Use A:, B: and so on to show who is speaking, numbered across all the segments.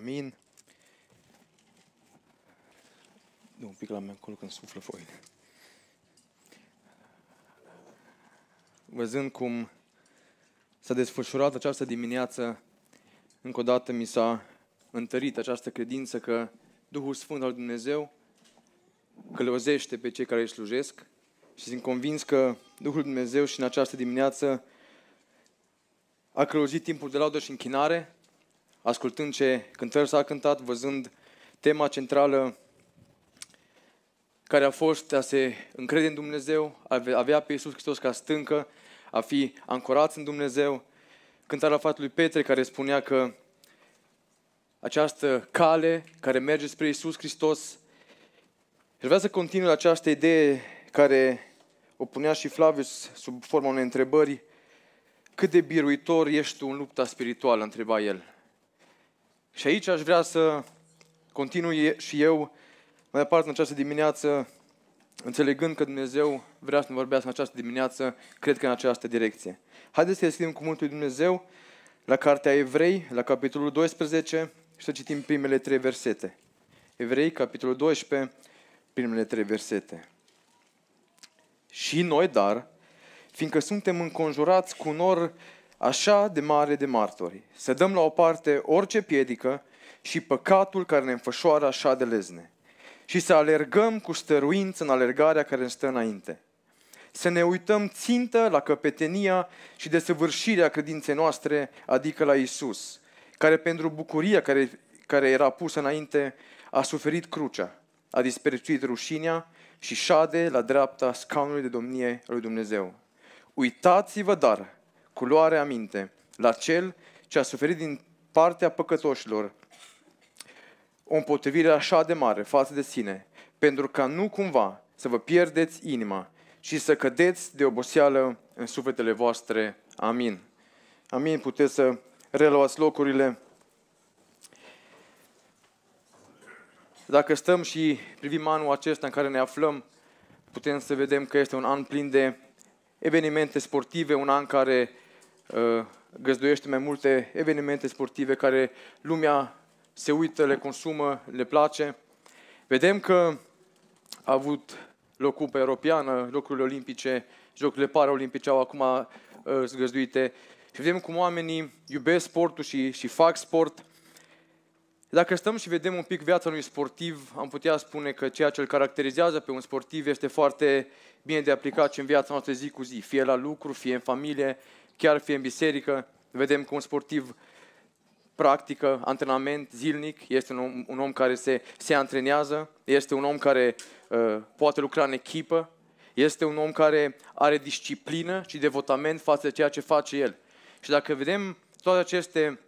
A: Amin. Nu un pic la mine acolo când suflă foile. Văzând cum s-a desfășurat această dimineață, încă o dată mi s-a întărit această credință că Duhul Sfânt al Dumnezeu călăuzește pe cei care îi slujesc și sunt convins că Duhul Dumnezeu și în această dimineață a călăuzit timpul de laudă și închinare ascultând ce cântări s-a cântat, văzând tema centrală care a fost a se încrede în Dumnezeu, a avea pe Iisus Hristos ca stâncă, a fi ancorați în Dumnezeu. Cântarea fatului Petre care spunea că această cale care merge spre Iisus Hristos și vrea să continui această idee care o punea și Flavius sub forma unei întrebări. Cât de biruitor ești tu în lupta spirituală, întreba el. Și aici aș vrea să continui și eu mai departe în această dimineață, înțelegând că Dumnezeu vrea să ne vorbească în această dimineață, cred că în această direcție. Haideți să deschidem Cuvântul lui Dumnezeu la Cartea Evrei, la capitolul 12 și să citim primele trei versete. Evrei, capitolul 12, primele trei versete. Și noi, dar, fiindcă suntem înconjurați cu un nor așa de mare de martori, să dăm la o parte orice piedică și păcatul care ne înfășoară așa de lezne și să alergăm cu stăruință în alergarea care ne stă înainte. Să ne uităm țintă la căpetenia și desăvârșirea credinței noastre, adică la Isus, care pentru bucuria care, care era pusă înainte a suferit crucea, a disprețuit rușinea și șade la dreapta scaunului de domnie al lui Dumnezeu. Uitați-vă, dar, cu luare aminte la cel ce a suferit din partea păcătoșilor o împotrivire așa de mare față de sine, pentru ca nu cumva să vă pierdeți inima și să cădeți de oboseală în sufletele voastre. Amin. Amin, puteți să reluați locurile. Dacă stăm și privim anul acesta în care ne aflăm, putem să vedem că este un an plin de evenimente sportive, un an care Uh, găzduiește mai multe evenimente sportive care lumea se uită, le consumă, le place. Vedem că a avut loc Cupa Europeană, Jocurile Olimpice, Jocurile Paraolimpice au acum uh, zgăzduite și vedem cum oamenii iubesc sportul și, și fac sport. Dacă stăm și vedem un pic viața unui sportiv, am putea spune că ceea ce îl caracterizează pe un sportiv este foarte bine de aplicat și în viața noastră zi cu zi, fie la lucru, fie în familie, chiar fie în biserică, vedem cum sportiv practică antrenament zilnic, este un om, un om care se, se antrenează, este un om care uh, poate lucra în echipă, este un om care are disciplină și devotament față de ceea ce face el. Și dacă vedem toate aceste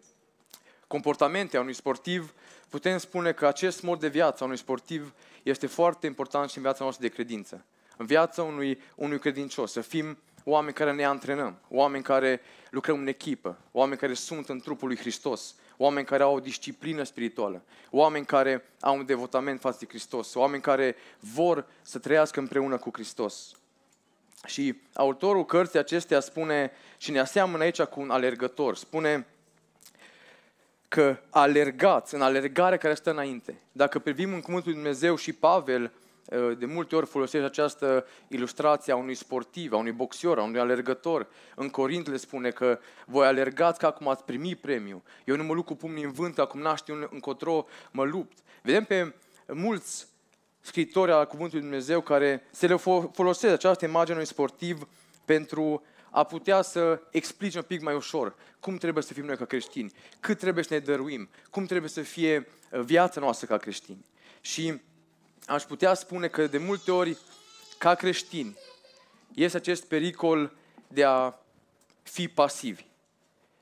A: comportamente a unui sportiv, putem spune că acest mod de viață a unui sportiv este foarte important și în viața noastră de credință. În viața unui, unui credincios, să fim oameni care ne antrenăm, oameni care lucrăm în echipă, oameni care sunt în trupul lui Hristos, oameni care au o disciplină spirituală, oameni care au un devotament față de Hristos, oameni care vor să trăiască împreună cu Hristos. Și autorul cărții acestea spune și ne aseamănă aici cu un alergător. Spune că alergați, în alergare care stă înainte. Dacă privim în cuvântul lui Dumnezeu și Pavel, Eh, de multe ori folosește această ilustrație a unui sportiv, a unui boxior, a unui alergător. În Corint le spune că voi alergați că acum ați primi premiu. Eu nu mă lupt cu pumnii în vânt, acum naște un încotro mă lupt. Vedem pe mulți scritori al Cuvântului Dumnezeu care se le folosesc această imagine a unui sportiv pentru a putea să explice un pic mai ușor cum trebuie să fim noi ca creștini, cât trebuie să ne dăruim, cum trebuie să fie eh, viața noastră ca creștini. Și aș putea spune că de multe ori, ca creștini, este acest pericol de a fi pasivi.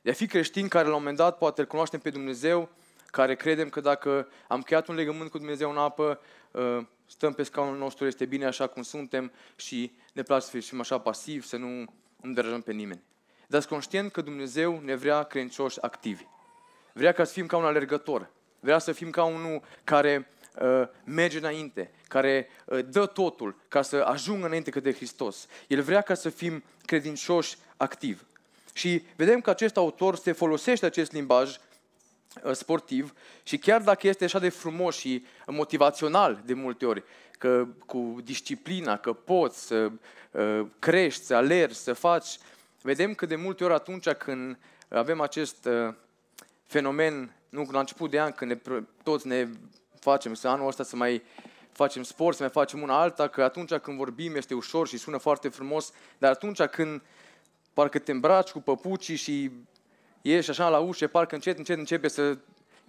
A: De a fi creștini care la un moment dat poate îl cunoaștem pe Dumnezeu, care credem că dacă am creat un legământ cu Dumnezeu în apă, ă, stăm pe scaunul nostru, este bine așa cum suntem și ne place să fim așa pasivi, să nu îndrăjăm derajăm pe nimeni. Dar conștient că Dumnezeu ne vrea credincioși activi. Vrea ca să fim ca un alergător. Vrea să fim ca unul care Uh, merge înainte, care uh, dă totul ca să ajungă înainte către Hristos. El vrea ca să fim credincioși activ. Și vedem că acest autor se folosește acest limbaj uh, sportiv și chiar dacă este așa de frumos și motivațional de multe ori, că cu disciplina, că poți să crești, să alergi, să faci, vedem că de multe ori atunci când avem acest fenomen, nu la început de an, când ne, toți ne facem, să anul ăsta să mai facem sport, să mai facem una alta, că atunci când vorbim este ușor și sună foarte frumos, dar atunci când parcă te îmbraci cu păpucii și ieși așa la ușă, parcă încet, încet începe să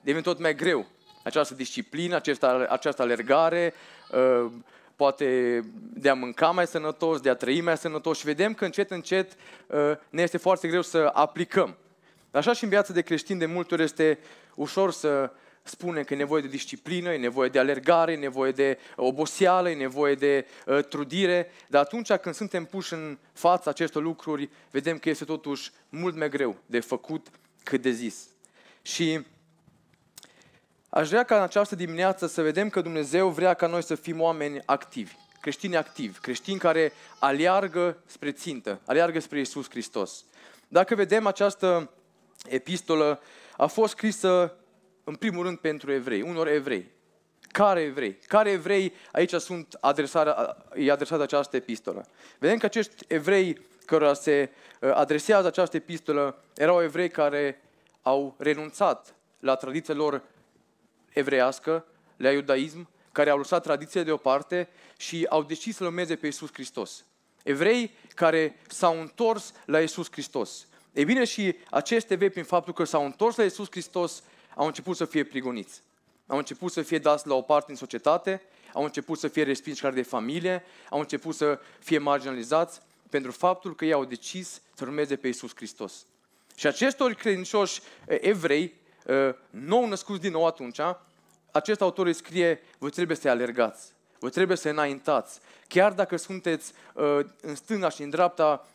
A: devine tot mai greu această disciplină, această, această alergare, uh, poate de a mânca mai sănătos, de a trăi mai sănătos și vedem că încet, încet uh, ne este foarte greu să aplicăm. Așa și în viața de creștin de multe ori este ușor să spune că e nevoie de disciplină, e nevoie de alergare, e nevoie de oboseală, e nevoie de uh, trudire, dar atunci când suntem puși în fața acestor lucruri, vedem că este totuși mult mai greu de făcut cât de zis. Și aș vrea ca în această dimineață să vedem că Dumnezeu vrea ca noi să fim oameni activi, creștini activi, creștini care aleargă spre țintă, aleargă spre Isus Hristos. Dacă vedem această epistolă, a fost scrisă în primul rând pentru evrei, unor evrei. Care evrei? Care evrei aici sunt adresarea, e adresată această epistolă? Vedem că acești evrei cărora se uh, adresează această epistolă erau evrei care au renunțat la tradiția lor evreiască, la iudaism, care au lăsat tradiția deoparte și au decis să-L urmeze pe Iisus Hristos. Evrei care s-au întors la Iisus Hristos. Ei bine, și aceste evrei, prin faptul că s-au întors la Iisus Hristos, au început să fie prigoniți. Au început să fie dați la o parte în societate, au început să fie respinși care de familie, au început să fie marginalizați pentru faptul că ei au decis să urmeze pe Isus Hristos. Și acestor credincioși evrei, nou născuți din nou atunci, acest autor îi scrie, voi trebuie să alergați, voi trebuie să înaintați. Chiar dacă sunteți în stânga și în dreapta,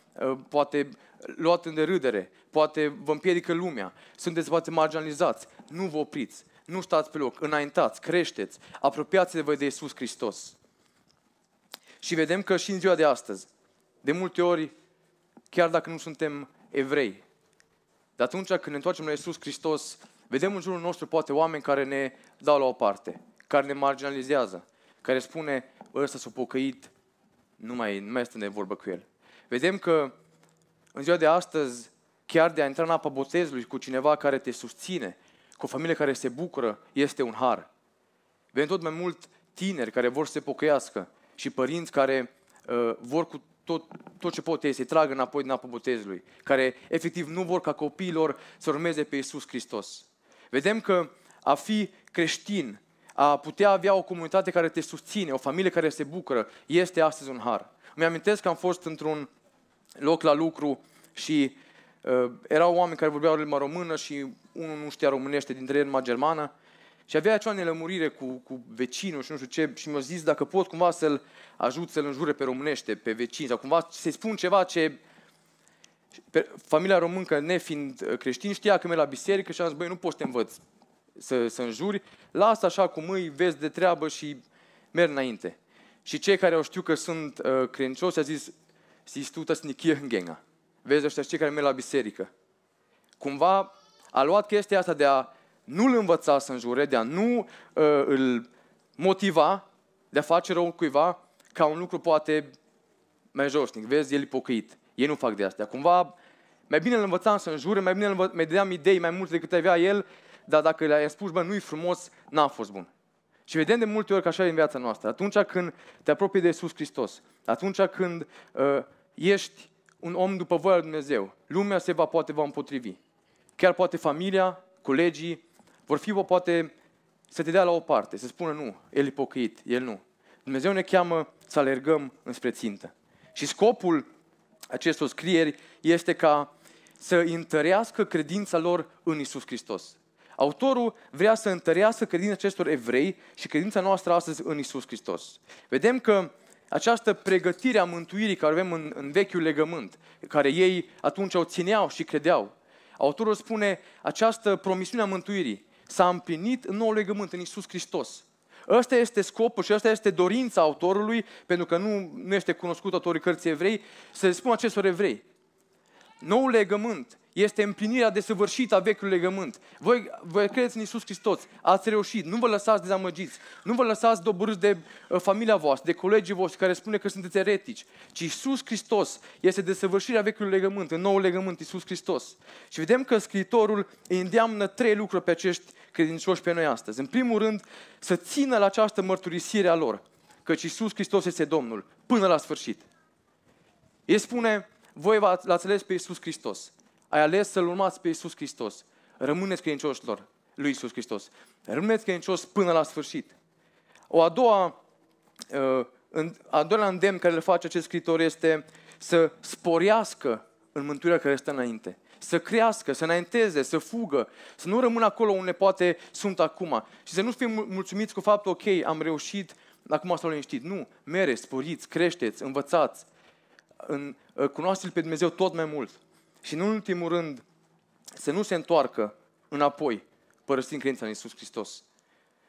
A: poate luat în derâdere, poate vă împiedică lumea, sunteți poate marginalizați, nu vă opriți, nu stați pe loc, înaintați, creșteți, apropiați-vă de Iisus Hristos. Și vedem că și în ziua de astăzi, de multe ori, chiar dacă nu suntem evrei, de atunci când ne întoarcem la Iisus Hristos, vedem în jurul nostru poate oameni care ne dau la o parte, care ne marginalizează, care spune, ăsta s-a pocăit, nu mai, nu mai este de vorbă cu el. Vedem că în ziua de astăzi, chiar de a intra în apa botezului cu cineva care te susține, cu o familie care se bucură este un har. Vedem tot mai mult tineri care vor să se pocăiască și părinți care uh, vor cu tot, tot ce pot ei să-i tragă înapoi din apă botezului, care efectiv nu vor ca copiilor să urmeze pe Iisus Hristos. Vedem că a fi creștin, a putea avea o comunitate care te susține, o familie care se bucură, este astăzi un har. Îmi amintesc că am fost într-un loc la lucru și Uh, erau oameni care vorbeau limba română și unul nu știa românește, dintre ei numai germană. Și avea acea nelămurire cu, cu vecinul și nu știu ce și mi-a zis dacă pot cumva să-l ajut să-l înjure pe românește, pe vecin sau cumva să-i spun ceva ce familia româncă, nefiind uh, creștin, știa că merg la biserică și am zis, băi, nu poți să te învăț să, să înjuri, lasă așa cum îi, vezi de treabă și merg înainte. Și cei care au știut că sunt uh, credincioși au zis, si tu tas nikie în genga vezi ăștia cei care merg la biserică. Cumva a luat chestia asta de a nu-l învăța să înjure, de a nu uh, îl motiva, de a face rău cuiva, ca un lucru poate mai joșnic. Vezi, el e pocăit. Ei nu fac de asta. Cumva, mai bine îl învățam să înjure, mai bine îl mai dădeam idei mai multe decât avea el, dar dacă le-ai spus, bă, nu-i frumos, n-a fost bun. Și vedem de multe ori că așa e în viața noastră. Atunci când te apropii de Iisus Hristos, atunci când uh, ești un om după voia lui Dumnezeu, lumea se va poate va împotrivi. Chiar poate familia, colegii, vor fi poate să te dea la o parte, să spună nu, el e pocăit, el nu. Dumnezeu ne cheamă să alergăm înspre țintă. Și scopul acestor scrieri este ca să întărească credința lor în Isus Hristos. Autorul vrea să întărească credința acestor evrei și credința noastră astăzi în Isus Hristos. Vedem că această pregătire a mântuirii care avem în, în vechiul legământ, care ei atunci o țineau și credeau. Autorul spune, această promisiune a mântuirii s-a împlinit în nou legământ, în Isus Hristos. Ăsta este scopul și ăsta este dorința autorului, pentru că nu, nu este cunoscut autorii cărții evrei, să le spun acestor evrei. Noul legământ este împlinirea de a vechiului legământ. Voi, voi credeți în Iisus Hristos, ați reușit, nu vă lăsați dezamăgiți, nu vă lăsați doborâți de uh, familia voastră, de colegii voștri care spune că sunteți eretici, ci Iisus Hristos este desăvârșirea vechiului legământ, în nou legământ, Iisus Hristos. Și vedem că Scriitorul îi îndeamnă trei lucruri pe acești credincioși pe noi astăzi. În primul rând, să țină la această mărturisire a lor, căci Iisus Hristos este Domnul, până la sfârșit. El spune, voi l-ați ales pe Iisus Hristos. Ai ales să-L urmați pe Iisus Hristos. Rămâneți credincioșilor lui Iisus Hristos. Rămâneți credincioși până la sfârșit. O a doua, uh, a doua îndemn care le face acest scritor este să sporească în mântuirea care este înainte. Să crească, să înainteze, să fugă, să nu rămână acolo unde poate sunt acum. Și să nu fim mulțumiți cu faptul, ok, am reușit, acum s-au liniștit. Nu, mereți, sporiți, creșteți, învățați, în ă, cunoaște-L pe Dumnezeu tot mai mult. Și în ultimul rând, să nu se întoarcă înapoi, părăsind credința în Iisus Hristos.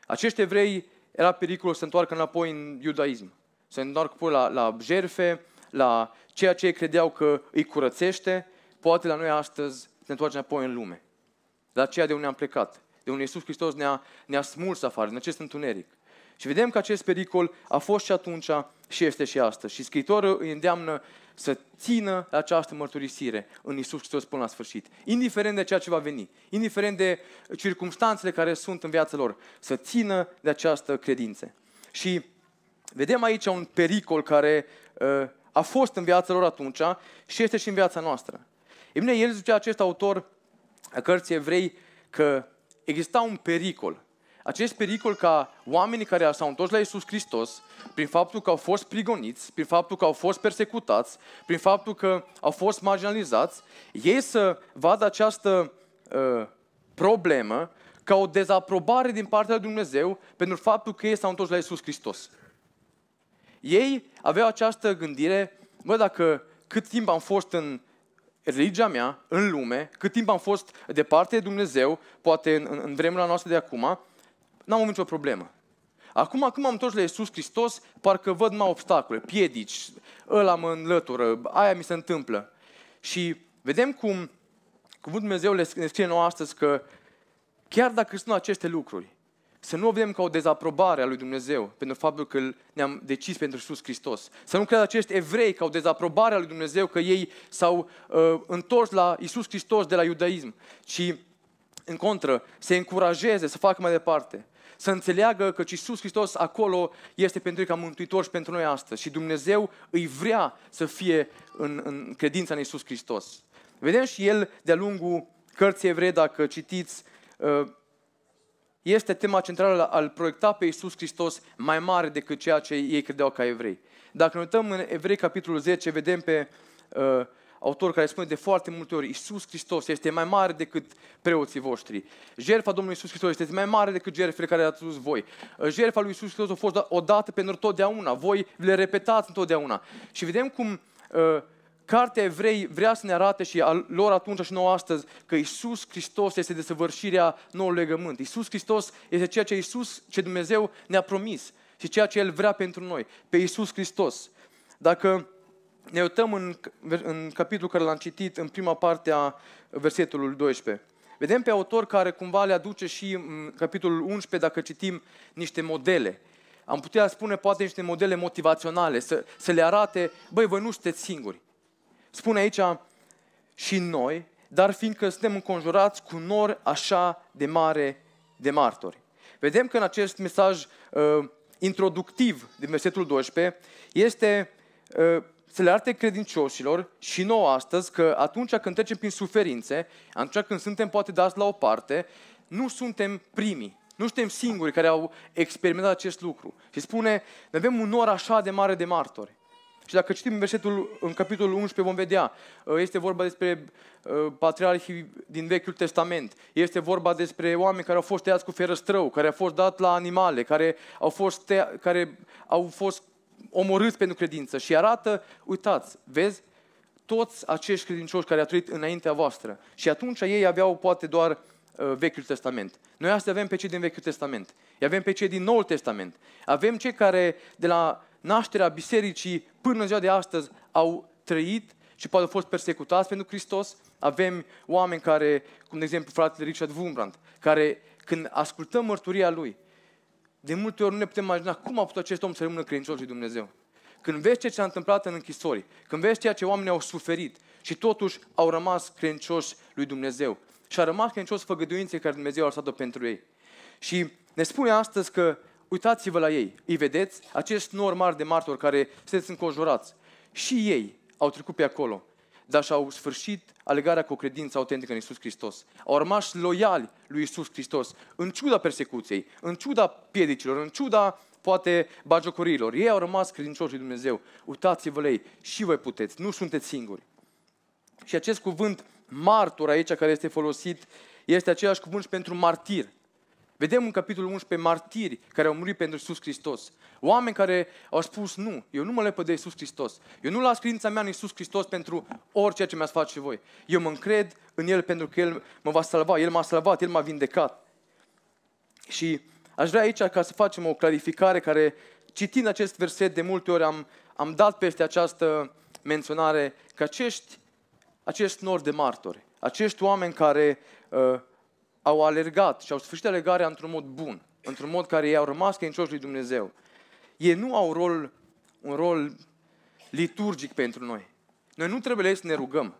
A: Acești evrei era pericol să se întoarcă înapoi în iudaism, să se întoarcă la, la jerfe, la ceea ce ei credeau că îi curățește, poate la noi astăzi să ne întoarcem înapoi în lume. La ceea de unde am plecat, de unde Iisus Hristos ne-a, ne-a smuls afară, în acest întuneric. Și vedem că acest pericol a fost și atunci și este și astăzi. Și Scriitorul îi îndeamnă să țină această mărturisire în Isus Hristos până la sfârșit. Indiferent de ceea ce va veni, indiferent de circumstanțele care sunt în viața lor, să țină de această credință. Și vedem aici un pericol care uh, a fost în viața lor atunci și este și în viața noastră. E bine, el zicea acest autor a cărții evrei că exista un pericol acest pericol ca oamenii care s-au întors la Iisus Hristos, prin faptul că au fost prigoniți, prin faptul că au fost persecutați, prin faptul că au fost marginalizați, ei să vadă această uh, problemă ca o dezaprobare din partea lui Dumnezeu pentru faptul că ei s-au întors la Iisus Hristos. Ei aveau această gândire, mă, dacă cât timp am fost în religia mea, în lume, cât timp am fost departe de Dumnezeu, poate în, în, în vremurile noastre de acum, n-am avut nicio problemă. Acum acum am întors la Iisus Hristos, parcă văd mai obstacole, piedici, ăla mă înlătură, aia mi se întâmplă. Și vedem cum Cuvântul Dumnezeu ne scrie nouă astăzi că chiar dacă sunt aceste lucruri, să nu o vedem ca o dezaprobare a lui Dumnezeu pentru faptul că ne-am decis pentru Iisus Hristos. Să nu cred acești evrei ca o dezaprobare a lui Dumnezeu că ei s-au uh, întors la Iisus Hristos de la iudaism, ci în contră, să încurajeze să facă mai departe să înțeleagă că Iisus Hristos acolo este pentru ei ca mântuitor și pentru noi astăzi. Și Dumnezeu îi vrea să fie în, în credința în Iisus Hristos. Vedem și el de-a lungul cărții evrei, dacă citiți, uh, este tema centrală al proiecta pe Iisus Hristos mai mare decât ceea ce ei credeau ca evrei. Dacă ne uităm în Evrei capitolul 10, vedem pe uh, autor care spune de foarte multe ori, Iisus Hristos este mai mare decât preoții voștri. Jertfa Domnului Iisus Hristos este mai mare decât jertfele care ați dus voi. Jertfa lui Iisus Hristos a fost da-, odată pentru totdeauna. Voi le repetați întotdeauna. Și vedem cum uh, cartea evrei vrea să ne arate și a lor atunci și nouă astăzi că Iisus Hristos este desăvârșirea noului legământ. Iisus Hristos este ceea ce Iisus, ce Dumnezeu ne-a promis și ceea ce El vrea pentru noi, pe Iisus Hristos. Dacă ne uităm în, în capitolul care l-am citit, în prima parte a versetului 12. Vedem pe autor care cumva le aduce și în capitolul 11, dacă citim niște modele. Am putea spune poate niște modele motivaționale, să, să le arate, băi, voi nu sunteți singuri. Spune aici, și noi, dar fiindcă suntem înconjurați cu nori așa de mare de martori. Vedem că în acest mesaj uh, introductiv din versetul 12 este uh, să le arate credincioșilor și nouă astăzi că atunci când trecem prin suferințe, atunci când suntem poate dați la o parte, nu suntem primii, nu suntem singuri care au experimentat acest lucru. Și spune, ne avem un nor așa de mare de martori. Și dacă citim versetul în capitolul 11 vom vedea, uh, este vorba despre uh, patriarhii din Vechiul Testament, este vorba despre oameni care au fost tăiați cu ferăstrău, care au fost dat la animale, care au fost, tăia, care au fost omorâți pentru credință și arată, uitați, vezi, toți acești credincioși care au trăit înaintea voastră. Și atunci ei aveau poate doar uh, Vechiul Testament. Noi astăzi avem pe cei din Vechiul Testament. Îi avem pe cei din Noul Testament. Avem cei care de la nașterea bisericii până în ziua de astăzi au trăit și poate au fost persecutați pentru Hristos. Avem oameni care, cum de exemplu fratele Richard Wurmbrand, care când ascultăm mărturia lui, de multe ori nu ne putem imagina cum a putut acest om să rămână credincios lui Dumnezeu. Când vezi ce s-a întâmplat în închisori, când vezi ceea ce oamenii au suferit și totuși au rămas credincioși lui Dumnezeu. Și a rămas credincios făgăduinței care Dumnezeu a lăsat-o pentru ei. Și ne spune astăzi că uitați-vă la ei, îi vedeți, acest nor mari de martori care sunteți înconjurați. Și ei au trecut pe acolo dar și-au sfârșit alegarea cu o credință autentică în Isus Hristos. Au rămas loiali lui Isus Hristos, în ciuda persecuției, în ciuda piedicilor, în ciuda poate bagiocorilor. Ei au rămas credincioși lui Dumnezeu. Uitați-vă la ei, și voi puteți, nu sunteți singuri. Și acest cuvânt martor aici care este folosit este același cuvânt și pentru martir. Vedem în capitolul 11 martiri care au murit pentru Iisus Hristos. Oameni care au spus, nu, eu nu mă lepă de Iisus Hristos. Eu nu las credința mea în Iisus Hristos pentru orice ce mi-ați face voi. Eu mă încred în El pentru că El mă va salva, El m-a salvat, El m-a vindecat. Și aș vrea aici ca să facem o clarificare care, citind acest verset de multe ori, am, am dat peste această menționare că acești, acest nori de martori, acești oameni care uh, au alergat și au sfârșit alergarea într-un mod bun, într-un mod care i-au rămas credincioși lui Dumnezeu. Ei nu au rol, un rol liturgic pentru noi. Noi nu trebuie să ne rugăm.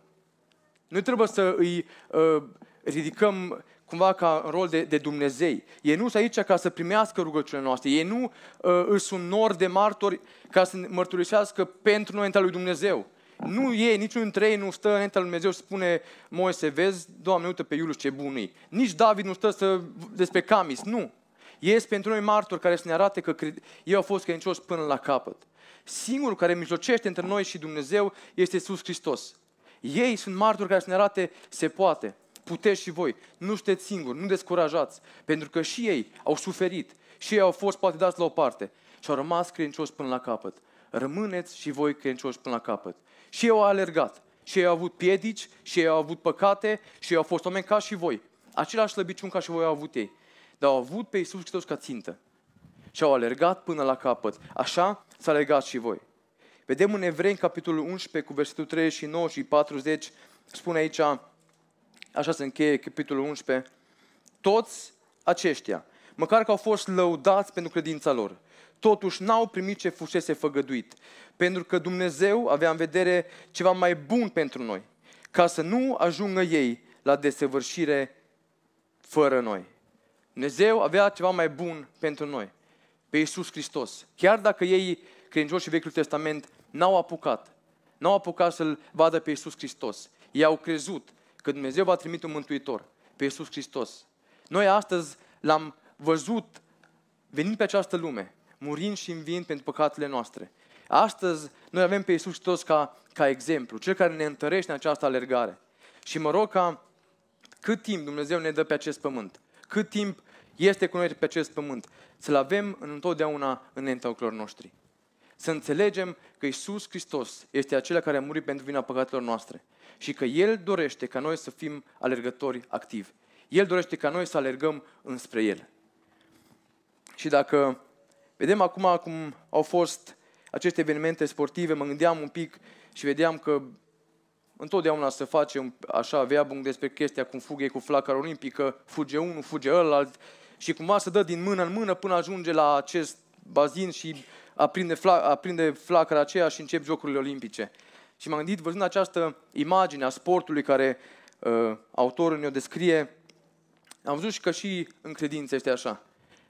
A: Noi trebuie să îi uh, ridicăm cumva ca în rol de, de Dumnezei. Ei nu sunt aici ca să primească rugăciunile noastre. Ei nu uh, își sunt nor de martori ca să mărturisească pentru noi într lui Dumnezeu. Nu e, niciun dintre ei nu stă înaintea lui Dumnezeu și spune, Moise, vezi, Doamne, uite pe Iulus ce bun e. Nici David nu stă să, despre Camis, nu. Ei pentru noi martori care să ne arate că cred... ei au fost credincioși până la capăt. Singurul care mijlocește între noi și Dumnezeu este Iisus Hristos. Ei sunt martori care să ne arate se poate. Puteți și voi. Nu sunteți singuri, nu descurajați. Pentru că și ei au suferit. Și ei au fost poate dați la o parte. Și au rămas credincioși până la capăt. Rămâneți și voi credincioși până la capăt. Și ei au alergat. Și ei au avut piedici, și ei au avut păcate, și ei au fost oameni ca și voi. Același slăbiciun ca și voi au avut ei. Dar au avut pe Iisus Hristos ca țintă. Și au alergat până la capăt. Așa s-a legat și voi. Vedem în Evrei, în capitolul 11, cu versetul 39 și 40, spune aici, așa se încheie capitolul 11, toți aceștia, măcar că au fost lăudați pentru credința lor, totuși n-au primit ce fusese făgăduit, pentru că Dumnezeu avea în vedere ceva mai bun pentru noi, ca să nu ajungă ei la desăvârșire fără noi. Dumnezeu avea ceva mai bun pentru noi, pe Iisus Hristos. Chiar dacă ei, credincioșii Vechiul Testament, n-au apucat, n-au apucat să-L vadă pe Iisus Hristos. Ei au crezut că Dumnezeu va trimite un mântuitor, pe Iisus Hristos. Noi astăzi l-am văzut venind pe această lume, murind și învind pentru păcatele noastre. Astăzi noi avem pe Iisus Hristos ca, ca exemplu, cel care ne întărește în această alergare. Și mă rog ca cât timp Dumnezeu ne dă pe acest pământ, cât timp este cu noi pe acest pământ, să-L avem în întotdeauna în neîntăuclor noștri. Să înțelegem că Iisus Hristos este acela care a murit pentru vina păcatelor noastre și că El dorește ca noi să fim alergători activi. El dorește ca noi să alergăm înspre El. Și dacă Vedem acum cum au fost aceste evenimente sportive, mă gândeam un pic și vedeam că întotdeauna se face așa veabung despre chestia cum fuge cu flacăra olimpică, fuge unul, fuge ălalt și cumva se dă din mână în mână până ajunge la acest bazin și aprinde, fla- aprinde flacăra aceea și încep Jocurile Olimpice. Și m-am gândit, văzând această imagine a sportului care uh, autorul ne-o descrie, am văzut și că și în credință este așa.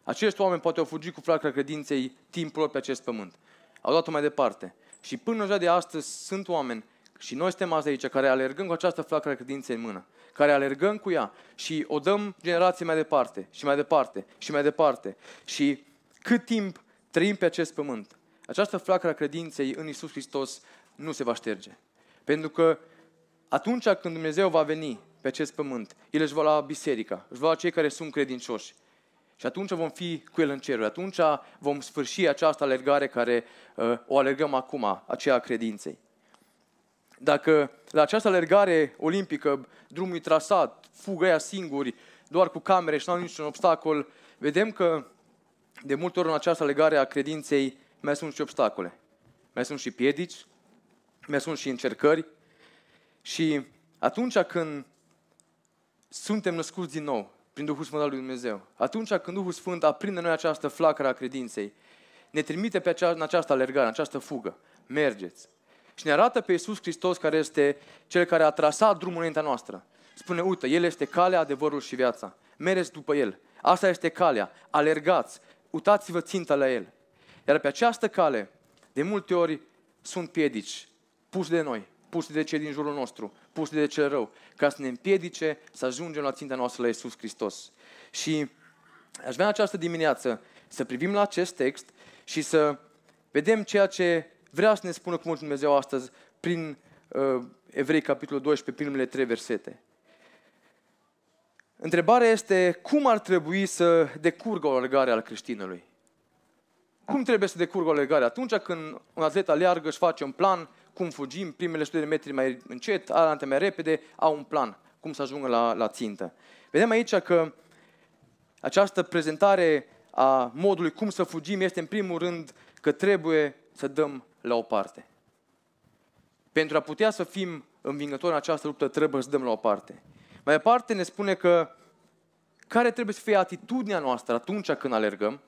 A: Acești oameni poate au fugit cu flacra credinței timpul pe acest pământ. Au dat o mai departe. Și până în de astăzi sunt oameni și noi suntem azi aici care alergăm cu această flacără credinței în mână, care alergăm cu ea și o dăm generații mai departe și mai departe și mai departe. Și cât timp trăim pe acest pământ, această flacără credinței în Isus Hristos nu se va șterge. Pentru că atunci când Dumnezeu va veni pe acest pământ, El își va lua biserica, își va lua cei care sunt credincioși și atunci vom fi cu El în ceruri. Atunci vom sfârși această alergare care uh, o alergăm acum, aceea credinței. Dacă la această alergare olimpică, drumul e trasat, fugă aia singuri, doar cu camere și nu au niciun obstacol, vedem că de multe ori în această alergare a credinței mai sunt și obstacole. Mai sunt și piedici, mai sunt și încercări. Și atunci când suntem născuți din nou, prin Duhul Sfânt al lui Dumnezeu. Atunci când Duhul Sfânt aprinde noi această flacără a credinței, ne trimite pe acea, în această alergare, în această fugă. Mergeți! Și ne arată pe Iisus Hristos care este Cel care a trasat drumul înaintea noastră. Spune, uite, El este calea, adevărul și viața. Mereți după El. Asta este calea. Alergați. Uitați-vă ținta la El. Iar pe această cale, de multe ori, sunt piedici puși de noi, puși de cei din jurul nostru, puși de cel rău, ca să ne împiedice să ajungem la ținta noastră la Iisus Hristos. Și aș vrea această dimineață să privim la acest text și să vedem ceea ce vrea să ne spună Cuvântul Dumnezeu astăzi prin uh, Evrei, capitolul 12, primele trei versete. Întrebarea este cum ar trebui să decurgă o alergare al creștinului? Cum trebuie să decurgă o alergare? Atunci când un atlet aleargă, își face un plan, cum fugim, primele sute de metri mai încet, alte mai repede, au un plan, cum să ajungă la, la țintă. Vedem aici că această prezentare a modului cum să fugim este în primul rând că trebuie să dăm la o parte. Pentru a putea să fim învingători în această luptă, trebuie să dăm la o parte. Mai departe ne spune că care trebuie să fie atitudinea noastră atunci când alergăm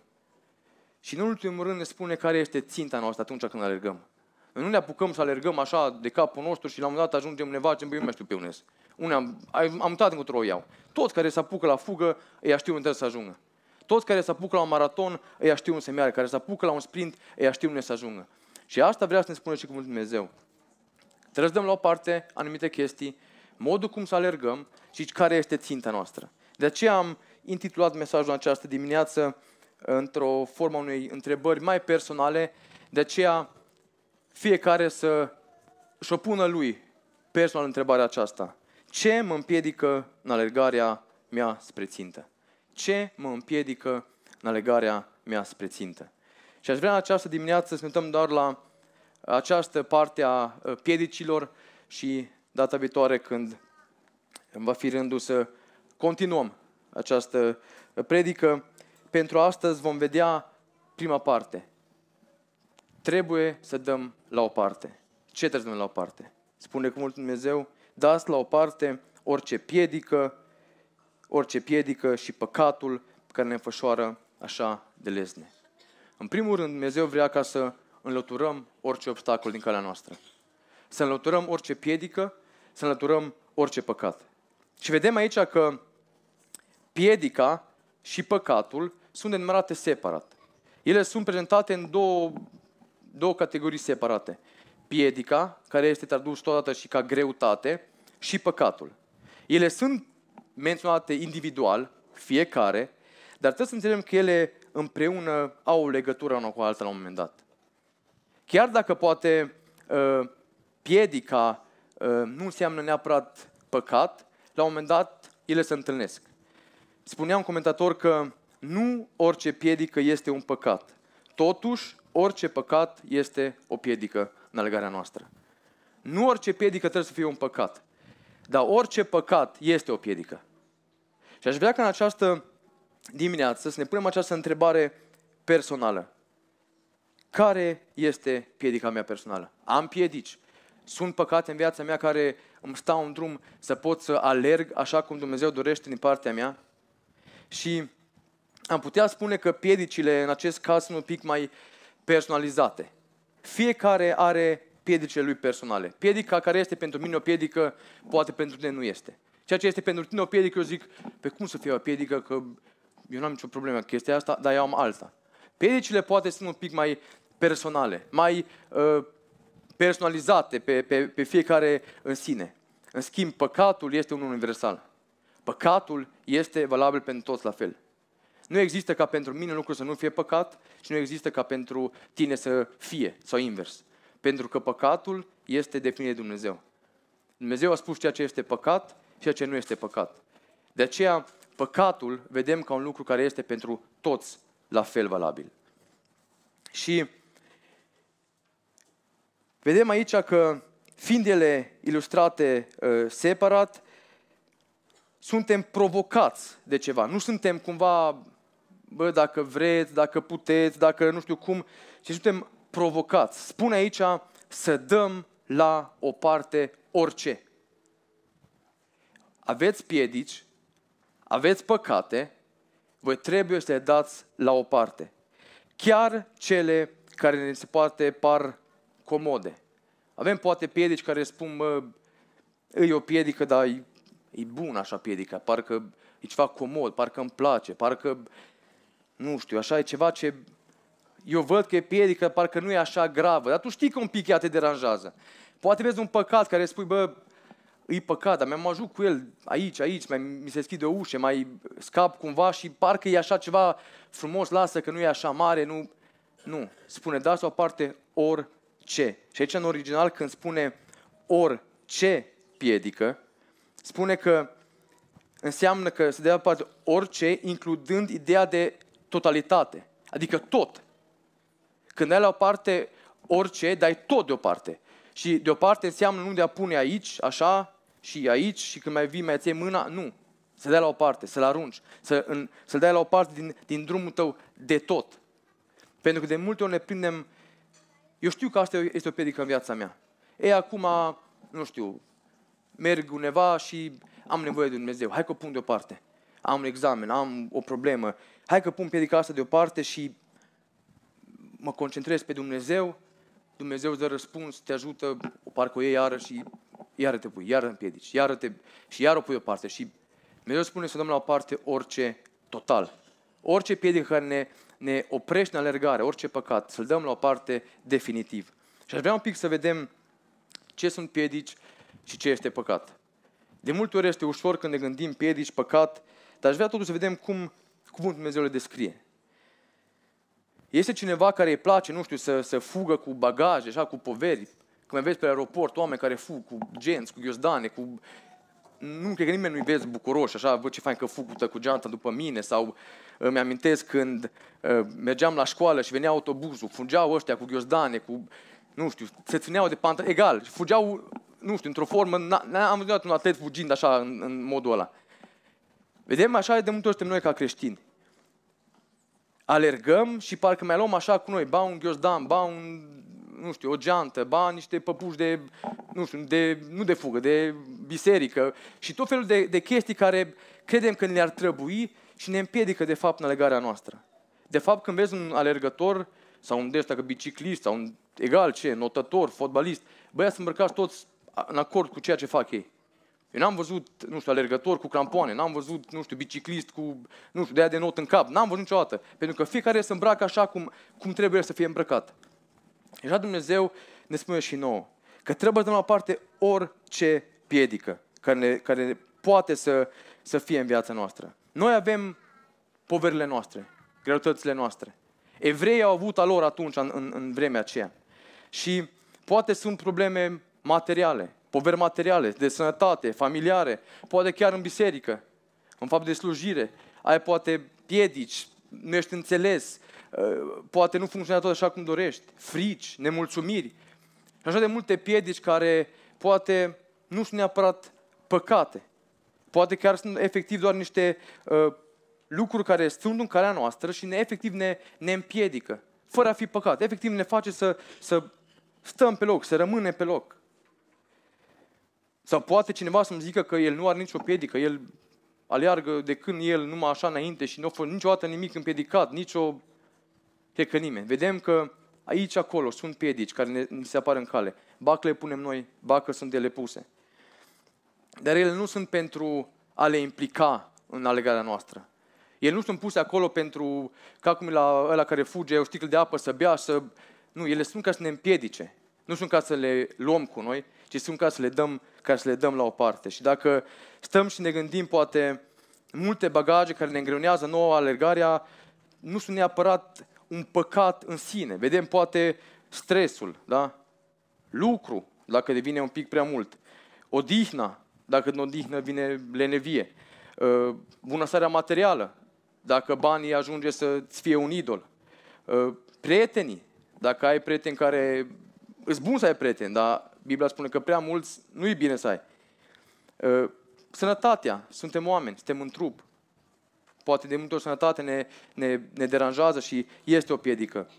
A: și, în ultimul rând, ne spune care este ținta noastră atunci când alergăm. Nu ne apucăm să alergăm așa de capul nostru și la un moment dat ajungem undeva, ce eu nu știu pe unde unde am, am uitat încotro o iau. Toți care se apucă la fugă, ei știu unde să ajungă. Toți care se apucă la un maraton, ei știu unde să meargă. Care se apucă la un sprint, ei știu unde să ajungă. Și asta vrea să ne spună și cu Dumnezeu. dăm la o parte anumite chestii, modul cum să alergăm și care este ținta noastră. De aceea am intitulat mesajul această dimineață într-o formă unei întrebări mai personale, de aceea fiecare să și-o pună lui personal întrebarea aceasta. Ce mă împiedică în alergarea mea spre țintă? Ce mă împiedică în alergarea mea spre țintă? Și aș vrea în această dimineață să ne uităm doar la această parte a ă, piedicilor și data viitoare când va fi rândul să continuăm această ă, predică. Pentru astăzi vom vedea prima parte, trebuie să dăm la o parte. Ce trebuie să dăm la o parte? Spune cuvântul Dumnezeu, dați la o parte orice piedică, orice piedică și păcatul care ne înfășoară așa de lezne. În primul rând, Dumnezeu vrea ca să înlăturăm orice obstacol din calea noastră. Să înlăturăm orice piedică, să înlăturăm orice păcat. Și vedem aici că piedica și păcatul sunt enumerate separat. Ele sunt prezentate în două două categorii separate. Piedica, care este tradus totodată și ca greutate, și păcatul. Ele sunt menționate individual, fiecare, dar trebuie să înțelegem că ele împreună au o legătură una cu alta la un moment dat. Chiar dacă poate uh, piedica uh, nu înseamnă neapărat păcat, la un moment dat ele se întâlnesc. Spunea un comentator că nu orice piedică este un păcat. Totuși, orice păcat este o piedică în alegarea noastră. Nu orice piedică trebuie să fie un păcat, dar orice păcat este o piedică. Și aș vrea ca în această dimineață să ne punem această întrebare personală. Care este piedica mea personală? Am piedici. Sunt păcate în viața mea care îmi stau în drum să pot să alerg așa cum Dumnezeu dorește din partea mea? Și am putea spune că piedicile în acest caz sunt un pic mai personalizate. Fiecare are piedicele lui personale. Piedica care este pentru mine o piedică, poate pentru tine nu este. Ceea ce este pentru tine o piedică, eu zic, pe cum să fie o piedică, că eu nu am nicio problemă cu chestia asta, dar eu am alta. Piedicile poate sunt un pic mai personale, mai uh, personalizate pe, pe, pe fiecare în sine. În schimb, păcatul este unul universal. Păcatul este valabil pentru toți la fel. Nu există ca pentru mine lucru să nu fie păcat și nu există ca pentru tine să fie, sau invers. Pentru că păcatul este definit de Dumnezeu. Dumnezeu a spus ceea ce este păcat și ceea ce nu este păcat. De aceea, păcatul vedem ca un lucru care este pentru toți la fel valabil. Și vedem aici că fiind ele ilustrate uh, separat, suntem provocați de ceva. Nu suntem cumva bă, dacă vreți, dacă puteți, dacă nu știu cum, ci suntem provocați. Spune aici să dăm la o parte orice. Aveți piedici, aveți păcate, voi trebuie să le dați la o parte. Chiar cele care ne se poate par comode. Avem poate piedici care spun, mă, e o piedică, dar e, e bună așa piedica, parcă e ceva comod, parcă îmi place, parcă nu știu, așa e ceva ce eu văd că e piedică, parcă nu e așa gravă, dar tu știi că un pic ea te deranjează. Poate vezi un păcat care spui, bă, e păcat, dar mi-am ajuns cu el aici, aici, mai, mi se schide o ușă, mai scap cumva și parcă e așa ceva frumos, lasă că nu e așa mare, nu... Nu, spune da, sau o parte orice. Și aici în original când spune orice piedică, spune că înseamnă că se dea parte orice, includând ideea de totalitate, adică tot. Când ai la o parte orice, dai tot deoparte. Și deoparte înseamnă nu de a pune aici, așa, și aici, și când mai vii, mai ții mâna, nu. Să dai la o parte, să-l arunci, să, în, să-l dai la o parte din, din drumul tău de tot. Pentru că de multe ori ne prindem, eu știu că asta este o pedică în viața mea. E acum, nu știu, merg undeva și am nevoie de Dumnezeu, hai că o pun deoparte. Am un examen, am o problemă, hai că pun piedica asta deoparte și mă concentrez pe Dumnezeu, Dumnezeu îți dă răspuns, te ajută, o parcă o iei iară și iară te pui, iară împiedici, iară te, și iară o pui deoparte. Și Dumnezeu spune să dăm la o parte orice total. Orice piedică care ne, ne oprește în alergare, orice păcat, să-l dăm la o parte definitiv. Și aș vrea un pic să vedem ce sunt piedici și ce este păcat. De multe ori este ușor când ne gândim piedici, păcat, dar aș vrea totuși să vedem cum Cuvântul Dumnezeu le descrie. Este cineva care îi place, nu știu, să, să fugă cu bagaje, așa, cu poveri. Când mai vezi pe aeroport oameni care fug cu genți, cu ghiozdane, cu... Nu cred că nimeni nu-i vezi bucuroși, așa, văd ce fain că fug cu geanta după mine sau îmi amintesc când uh, mergeam la școală și venea autobuzul, fugeau ăștia cu ghiozdane, cu, nu știu, se țineau de pantaloni, egal, fugeau, nu știu, într-o formă, n-am văzut un atlet fugind așa în, în modul ăla. Vedem, așa de multe ori suntem noi ca creștini. Alergăm și parcă mai luăm așa cu noi, ba un ghiozdan, ba un, nu știu, o geantă, ba niște păpuși de, nu știu, de, nu de fugă, de biserică și tot felul de, de chestii care credem că ne-ar trebui și ne împiedică de fapt în alegarea noastră. De fapt, când vezi un alergător sau un de ăsta, biciclist sau un egal ce, notător, fotbalist, băia să îmbrăcați toți în acord cu ceea ce fac ei. Eu n-am văzut, nu știu, alergător cu crampoane, n-am văzut, nu știu, biciclist cu, nu știu, de aia de not în cap, n-am văzut niciodată. Pentru că fiecare se îmbracă așa cum, cum trebuie să fie îmbrăcat. Și așa Dumnezeu ne spune și nouă că trebuie să dăm la parte orice piedică care, ne, care poate să, să fie în viața noastră. Noi avem poverile noastre, greutățile noastre. Evreii au avut a lor atunci, în, în, în vremea aceea. Și poate sunt probleme materiale, poveri materiale, de sănătate, familiare, poate chiar în biserică, în fapt de slujire. Ai poate piedici, nu ești înțeles, uh, poate nu funcționează tot așa cum dorești, frici, nemulțumiri. așa de multe piedici care poate nu sunt neapărat păcate. Poate chiar sunt efectiv doar niște uh, lucruri care strâng în calea noastră și ne, efectiv ne, ne împiedică, fără a fi păcat. Efectiv ne face să, să stăm pe loc, să rămânem pe loc. Sau poate cineva să-mi zică că el nu are nicio piedică, el aleargă de când el numai așa înainte și nu a fost niciodată nimic împiedicat, nicio hecănime. Vedem că aici, acolo, sunt piedici care ne, ne se apar în cale. Bac le punem noi, bacă sunt ele puse. Dar ele nu sunt pentru a le implica în alegarea noastră. Ele nu sunt puse acolo pentru, ca cum la ăla care fuge, o sticlă de apă să bea, să... Nu, ele sunt ca să ne împiedice. Nu sunt ca să le luăm cu noi, ci sunt ca să le dăm, ca să le dăm la o parte. Și dacă stăm și ne gândim, poate multe bagaje care ne îngreunează nouă alergarea, nu sunt neapărat un păcat în sine. Vedem poate stresul, da? lucru, dacă devine un pic prea mult, odihna, dacă nu odihnă vine lenevie, uh, bunăstarea materială, dacă banii ajunge să-ți fie un idol, uh, prietenii, dacă ai prieteni care... Îți bun să ai prieteni, dar Biblia spune că prea mulți nu e bine să ai. Ă, sănătatea, suntem oameni, suntem în trup. Poate de multe ori sănătatea ne, ne, ne deranjează și este o piedică.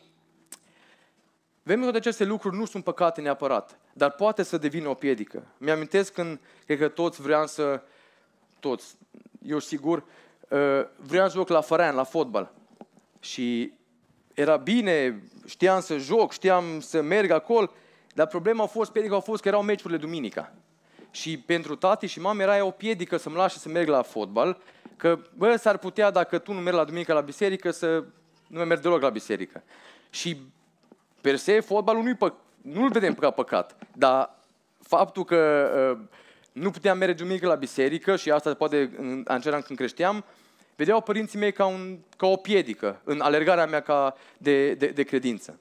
A: Vedem că aceste lucruri nu sunt păcate neapărat, dar poate să devină o piedică. Mi-amintesc când, cred că toți vreau să, toți, eu sigur, ă, vreau să joc la Fărean, la fotbal. Și era bine, știam să joc, știam să merg acolo, dar problema a fost, piedica a fost că erau meciurile duminica. Și pentru tati și mama era o piedică să-mi lasă să merg la fotbal, că bă, s-ar putea dacă tu nu mergi la duminica la biserică să nu mai mergi deloc la biserică. Și per se fotbalul nu-i pă- nu-l vedem ca păcat, dar faptul că uh, nu puteam merge duminică la biserică și asta poate în, acel când creșteam, vedeau părinții mei ca, un, ca o piedică în alergarea mea ca de, de, de credință.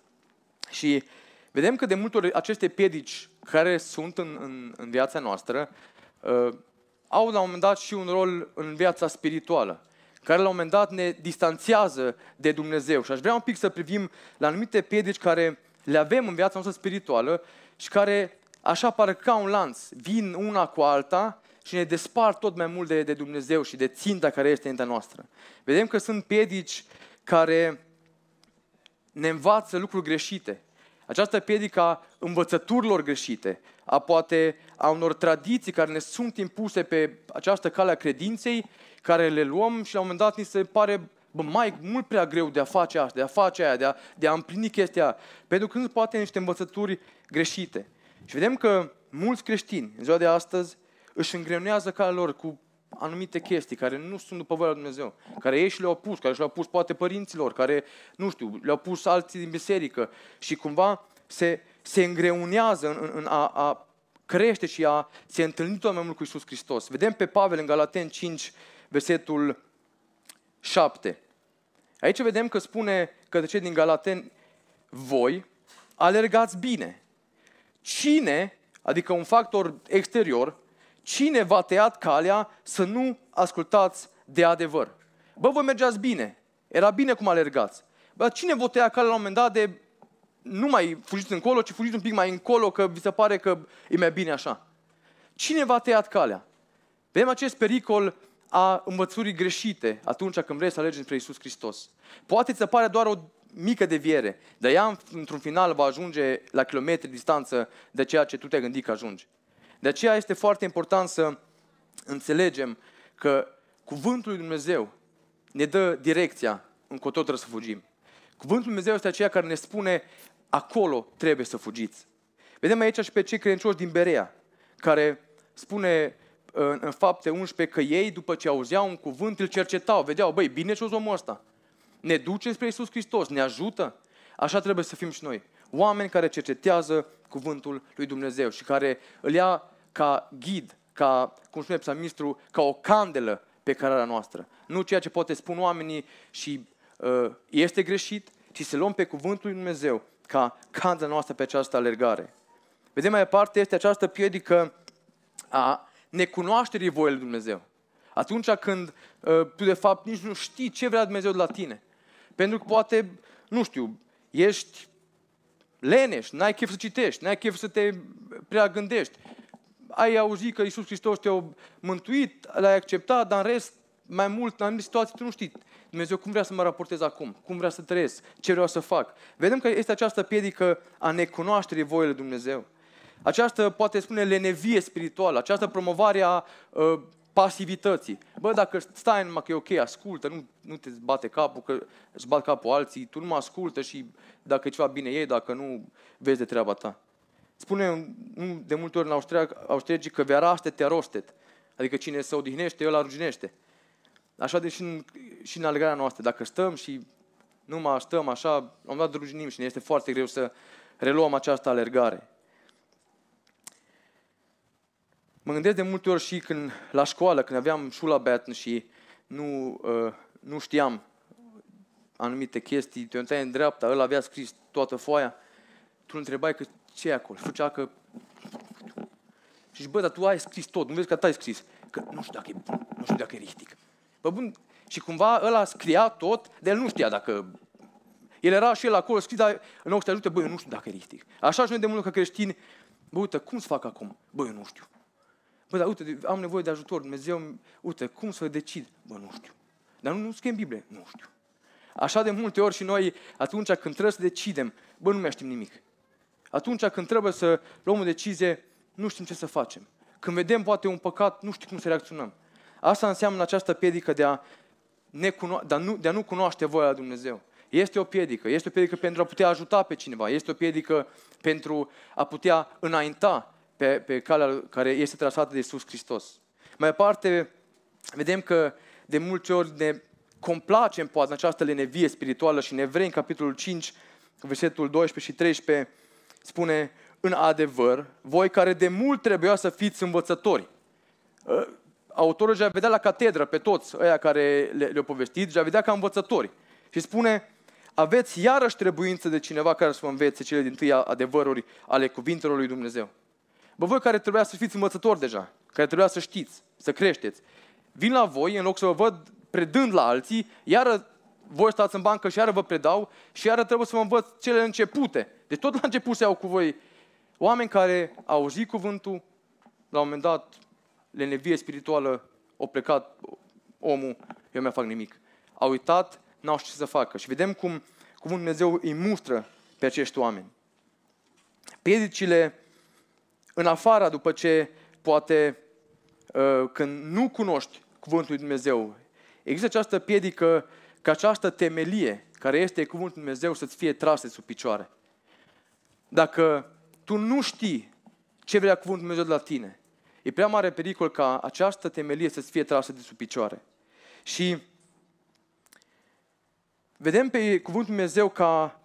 A: Și uh, Vedem că de multe ori aceste piedici care sunt în, în, în viața noastră uh, au la un moment dat și un rol în viața spirituală, care la un moment dat ne distanțează de Dumnezeu. Și aș vrea un pic să privim la anumite piedici care le avem în viața noastră spirituală și care așa par ca un lanț, vin una cu alta și ne despart tot mai mult de, de Dumnezeu și de ținta care este înaintea noastră. Vedem că sunt piedici care ne învață lucruri greșite, această piedică a învățăturilor greșite, a poate a unor tradiții care ne sunt impuse pe această cale a credinței, care le luăm și la un moment dat ni se pare bă, mai mult prea greu de a face asta, de a face aia, de a, de a împlini chestia aia, pentru că nu poate niște învățături greșite. Și vedem că mulți creștini, în ziua de astăzi, își îngreunează calea lor cu anumite chestii care nu sunt după voia lui Dumnezeu, care ei și le-au pus, care și le-au pus poate părinților, care, nu știu, le-au pus alții din biserică și cumva se, se îngreunează în, în, în a, a crește și a se întâlni tot mai mult cu Isus Hristos. Vedem pe Pavel în Galaten 5, versetul 7. Aici vedem că spune către cei din Galaten, voi alergați bine. Cine, adică un factor exterior, cine v-a tăiat calea să nu ascultați de adevăr? Bă, voi mergeați bine, era bine cum alergați. Bă, cine vă tăia calea la un moment dat de nu mai fugiți încolo, ci fugiți un pic mai încolo, că vi se pare că e mai bine așa. Cine v-a tăiat calea? Vedem acest pericol a învățurii greșite atunci când vrei să alegi între Iisus Hristos. Poate ți se pare doar o mică deviere, dar ea într-un final va ajunge la kilometri distanță de ceea ce tu te gândit că ajungi. De aceea este foarte important să înțelegem că cuvântul lui Dumnezeu ne dă direcția încotro trebuie să fugim. Cuvântul lui Dumnezeu este aceea care ne spune acolo trebuie să fugiți. Vedem aici și pe cei credincioși din Berea, care spune uh, în, fapte 11 că ei, după ce auzeau un cuvânt, îl cercetau, vedeau, băi, bine ce omul ăsta. Ne duce spre Iisus Hristos, ne ajută. Așa trebuie să fim și noi oameni care cercetează cuvântul lui Dumnezeu și care îl ia ca ghid, ca, cum spune psalmistru, ca o candelă pe cărarea noastră. Nu ceea ce poate spun oamenii și uh, este greșit, ci să luăm pe cuvântul lui Dumnezeu ca candela noastră pe această alergare. Vedem mai departe, este această piedică a necunoașterii voiei lui Dumnezeu. Atunci când uh, tu de fapt nici nu știi ce vrea Dumnezeu de la tine. Pentru că poate, nu știu, ești leneș, n-ai chef să citești, n-ai chef să te prea gândești. Ai auzit că Iisus Hristos te-a mântuit, l-ai acceptat, dar în rest, mai mult, în anumite situații, tu nu știi. Dumnezeu, cum vrea să mă raportez acum? Cum vrea să trăiesc? Ce vreau să fac? Vedem că este această piedică a necunoașterii voile Dumnezeu. Această, poate spune, lenevie spirituală, această promovare a uh, pasivității. Bă, dacă stai numai că e ok, ascultă, nu, nu te bate capul, că îți bat capul alții, tu nu mă ascultă și dacă e ceva bine ei, dacă nu, vezi de treaba ta. Spune de multe ori în austriac, austriegii că veraște te rostet. Adică cine se odihnește, el aruginește. Așa de și în, și în alegarea noastră. Dacă stăm și nu mai stăm așa, am dat ruginim și ne este foarte greu să reluăm această alergare. Mă gândesc de multe ori și când la școală, când aveam șulabeatn și nu, uh, nu știam anumite chestii, te întrebai în dreapta, ăla avea scris toată foaia, tu îl întrebai că ce e acolo? Făcea că... Și zici, bă, dar tu ai scris tot, nu vezi că ai scris. Că nu știu dacă e bun, nu știu dacă e richtig. Bă, bun, și cumva ăla scria tot, dar el nu știa dacă... El era și el acolo scris, dar în ochi te ajute, bă, eu nu știu dacă e richtig. Așa și noi de mult ca creștini, bă, uite, cum să fac acum? Bă, eu nu știu. Bă, dar uite, am nevoie de ajutor, Dumnezeu, uite, cum să decid? Bă, nu știu. Dar nu, nu scrie în Biblie, nu știu. Așa de multe ori și noi, atunci când trebuie să decidem, bă, nu mai știm nimic. Atunci când trebuie să luăm o decizie, nu știm ce să facem. Când vedem poate un păcat, nu știm cum să reacționăm. Asta înseamnă această piedică de a, necuno- de a, nu, de a nu cunoaște voia lui Dumnezeu. Este o piedică. Este o piedică pentru a putea ajuta pe cineva. Este o piedică pentru a putea înainta pe, pe calea care este trasată de Iisus Hristos. Mai departe, vedem că de multe ori ne complacem poate în această lenevie spirituală și ne vrei în capitolul 5, versetul 12 și 13, spune, în adevăr, voi care de mult trebuia să fiți învățători. Ă, autorul deja vedea la catedră pe toți ăia care le, le-au povestit, deja vedea ca învățători. Și spune, aveți iarăși trebuință de cineva care să vă învețe cele din tâi adevăruri ale cuvintelor lui Dumnezeu. Bă, voi care trebuia să fiți învățători deja, care trebuia să știți, să creșteți, vin la voi, în loc să vă văd predând la alții, iară voi stați în bancă și iară vă predau și iară trebuie să vă învăț cele începute. Deci tot la început se iau cu voi oameni care au auzit cuvântul, la un moment dat, lenevie spirituală, o plecat omul, eu mi-a fac nimic. Au uitat, n-au știut ce să facă. Și vedem cum cuvântul Dumnezeu îi mustră pe acești oameni. Piedicile în afara după ce poate ă, când nu cunoști cuvântul lui Dumnezeu. Există această piedică ca această temelie care este cuvântul lui Dumnezeu să-ți fie trase sub picioare. Dacă tu nu știi ce vrea cuvântul Dumnezeu de la tine, e prea mare pericol ca această temelie să-ți fie trasă de sub picioare. Și vedem pe cuvântul Dumnezeu ca,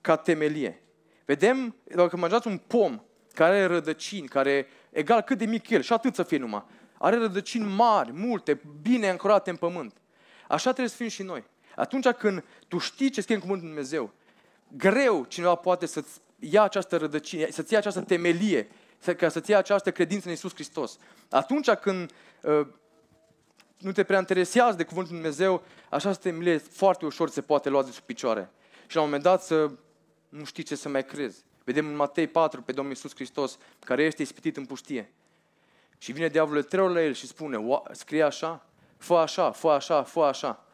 A: ca temelie. Vedem, dacă imaginați un pom care are rădăcini, care egal cât de mic el, și atât să fie numai. Are rădăcini mari, multe, bine ancorate în pământ. Așa trebuie să fim și noi. Atunci când tu știi ce scrie în cuvântul Dumnezeu, greu cineva poate să-ți ia această rădăcină, să-ți ia această temelie, să, ca să-ți ia această credință în Isus Hristos. Atunci când uh, nu te prea interesează de cuvântul Dumnezeu, așa temelie foarte ușor se poate lua de sub picioare. Și la un moment dat să nu știi ce să mai crezi. Vedem în Matei 4 pe Domnul Iisus Hristos, care este ispitit în puștie. Și vine diavolul trei ori la el și spune, scrie așa, fă așa, fă așa, fă așa.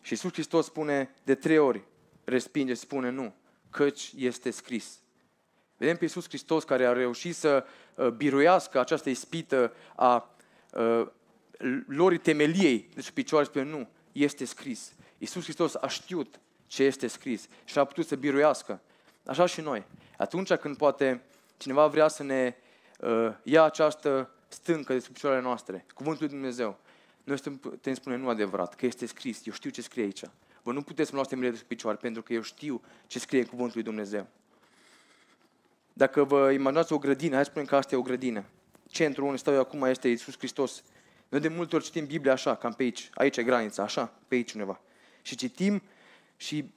A: Și Iisus Hristos spune de trei ori, respinge spune nu, căci este scris. Vedem pe Iisus Hristos care a reușit să uh, biruiască această ispită a uh, lorii temeliei de sub picioare spune nu, este scris. Iisus Hristos a știut ce este scris și a putut să biruiască. Așa și noi. Atunci când poate cineva vrea să ne uh, ia această stâncă de sub picioarele noastre, cuvântul lui Dumnezeu, noi te spune nu adevărat, că este scris, eu știu ce scrie aici. Vă nu puteți să luați temele de sub picioare, pentru că eu știu ce scrie cuvântul lui Dumnezeu. Dacă vă imaginați o grădină, hai să spunem că asta e o grădină. Centrul unde stau eu acum este Iisus Hristos. Noi de multe ori citim Biblia așa, cam pe aici. Aici e granița, așa, pe aici undeva. Și citim și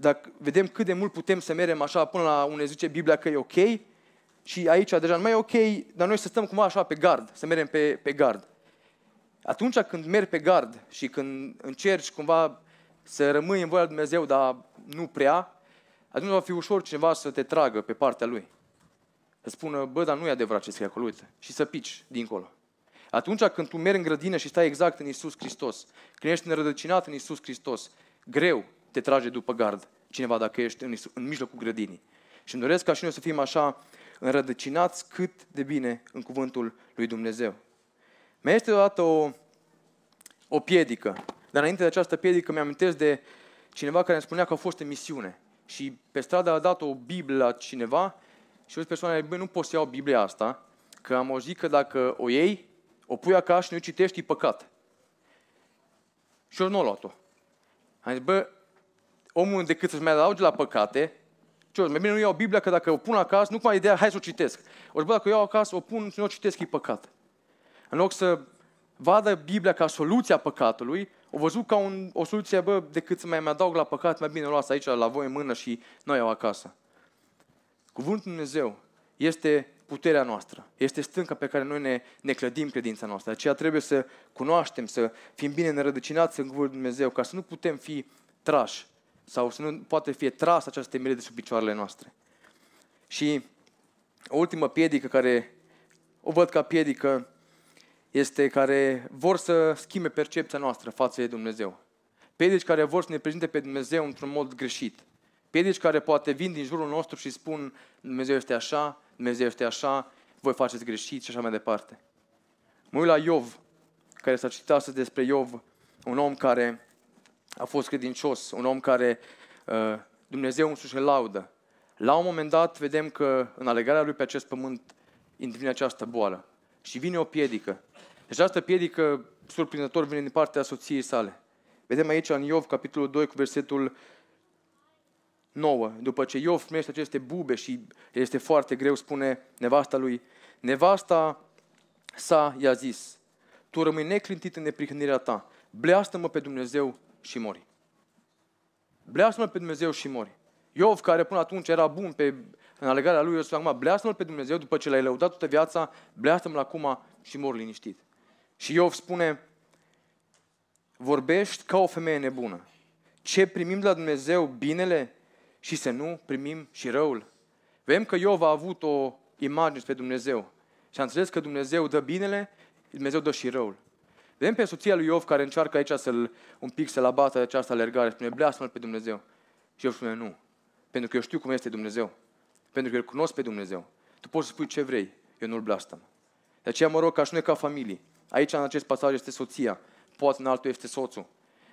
A: dacă vedem cât de mult putem să mergem așa până la unde zice Biblia că e ok, și aici deja nu mai e ok, dar noi să stăm cumva așa pe gard, să mergem pe, pe gard. Atunci când mergi pe gard și când încerci cumva să rămâi în voia lui Dumnezeu, dar nu prea, atunci va fi ușor cineva să te tragă pe partea lui. Să spună, bă, dar nu e adevărat ce scrie acolo, uite. Și să pici dincolo. Atunci când tu mergi în grădină și stai exact în Isus Hristos, când ești înrădăcinat în Isus Hristos, greu, te trage după gard cineva dacă ești în, în mijlocul grădinii. Și îmi doresc ca și noi să fim așa înrădăcinați cât de bine în cuvântul lui Dumnezeu. Mai este odată o, o piedică. Dar înainte de această piedică mi-amintesc de cineva care îmi spunea că a fost în misiune. Și pe stradă a dat o Biblie la cineva și o persoană bă, nu poți să iau Biblia asta, că am auzit că dacă o iei, o pui acasă și nu citești, e păcat. Și eu nu o luat-o. Am zis, bă, omul decât să-și mai adaugă la păcate, ce mai bine nu iau Biblia, că dacă o pun acasă, nu mai ideea, hai să o citesc. Ori bă, dacă o iau acasă, o pun și nu o citesc, e păcat. În loc să vadă Biblia ca soluția păcatului, o văzut ca un, o soluție, bă, decât să mai adaug la păcat, mai bine o las aici la voi în mână și noi iau acasă. Cuvântul Dumnezeu este puterea noastră. Este stânca pe care noi ne, ne clădim credința noastră. Aceea trebuie să cunoaștem, să fim bine înrădăcinați în Cuvântul Dumnezeu, ca să nu putem fi trași sau să nu poate fi tras această temelie de sub picioarele noastre. Și o ultimă piedică care o văd ca piedică este care vor să schimbe percepția noastră față de Dumnezeu. Piedici care vor să ne prezinte pe Dumnezeu într-un mod greșit. Piedici care poate vin din jurul nostru și spun Dumnezeu este așa, Dumnezeu este așa, voi faceți greșit și așa mai departe. Mă uit la Iov, care s-a citit astăzi despre Iov, un om care a fost credincios, un om care uh, Dumnezeu însuși îl laudă. La un moment dat vedem că în alegarea lui pe acest pământ intervine această boală și vine o piedică. Și deci această piedică surprinzător vine din partea soției sale. Vedem aici în Iov, capitolul 2, cu versetul 9. După ce Iov primește aceste bube și este foarte greu, spune nevasta lui, nevasta sa i-a zis, tu rămâi neclintit în neprihănirea ta, bleastă-mă pe Dumnezeu și mori. bleasmă pe Dumnezeu și mori. Iov, care până atunci era bun pe, în alegarea lui, eu acum, bleasmă pe Dumnezeu după ce l-ai lăudat toată viața, bleasmă-L acum și mor liniștit. Și Iov spune, vorbești ca o femeie nebună. Ce primim de la Dumnezeu, binele, și să nu primim și răul. Vedem că Iov a avut o imagine despre Dumnezeu și a înțeles că Dumnezeu dă binele, Dumnezeu dă și răul. Vedem pe soția lui Iov care încearcă aici să-l un pic să-l abată de această alergare. Spune, bleasmă pe Dumnezeu. Și eu spune, nu. Pentru că eu știu cum este Dumnezeu. Pentru că îl cunosc pe Dumnezeu. Tu poți să spui ce vrei. Eu nu-l blastăm. De aceea mă rog ca și noi ca familie. Aici, în acest pasaj, este soția. Poate în altul este soțul.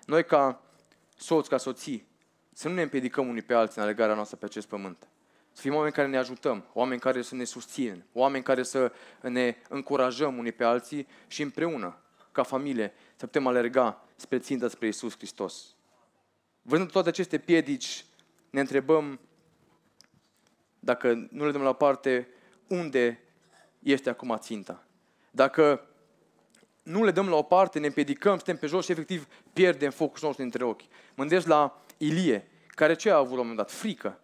A: Noi ca soți, ca soții, să nu ne împiedicăm unii pe alții în alegarea noastră pe acest pământ. Să fim oameni care ne ajutăm, oameni care să ne susțin, oameni care să ne încurajăm unii pe alții și împreună ca familie, să putem alerga spre țintă, spre Isus Hristos. Vândând toate aceste piedici, ne întrebăm, dacă nu le dăm la parte, unde este acum ținta? Dacă nu le dăm la o parte, ne împiedicăm, suntem pe jos și efectiv pierdem focusul nostru între ochi. Mă gândesc la Ilie, care ce a avut la un moment dat? Frică.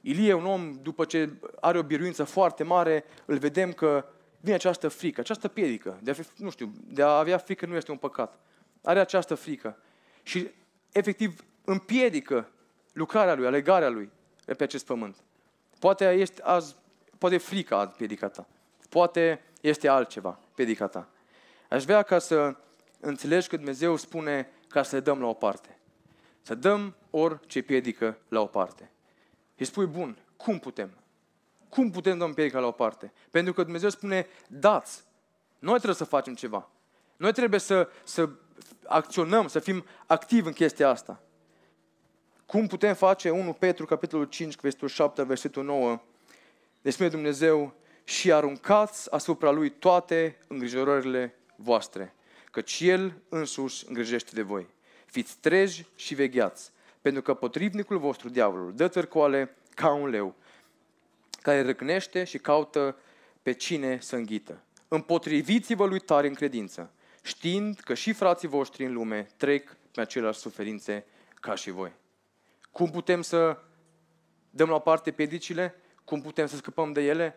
A: Ilie, un om, după ce are o biruință foarte mare, îl vedem că vine această frică, această piedică. De a fi, nu știu, de a avea frică nu este un păcat. Are această frică. Și efectiv împiedică lucrarea lui, alegarea lui pe acest pământ. Poate, este azi, poate frica a piedica ta. Poate este altceva piedica ta. Aș vrea ca să înțelegi că Dumnezeu spune ca să le dăm la o parte. Să dăm orice piedică la o parte. Și spui, bun, cum putem? Cum putem da împiedica la o parte? Pentru că Dumnezeu spune, dați. Noi trebuie să facem ceva. Noi trebuie să, să acționăm, să fim activi în chestia asta. Cum putem face 1 Petru, capitolul 5, versetul 7, versetul 9? Ne spune Dumnezeu, și aruncați asupra Lui toate îngrijorările voastre, căci El însuși îngrijește de voi. Fiți treji și vegheați, pentru că potrivnicul vostru, diavolul, dă târcoale ca un leu, care răcnește și caută pe cine să înghită. Împotriviți-vă lui tare în credință, știind că și frații voștri în lume trec pe aceleași suferințe ca și voi. Cum putem să dăm la parte pedicile? Cum putem să scăpăm de ele?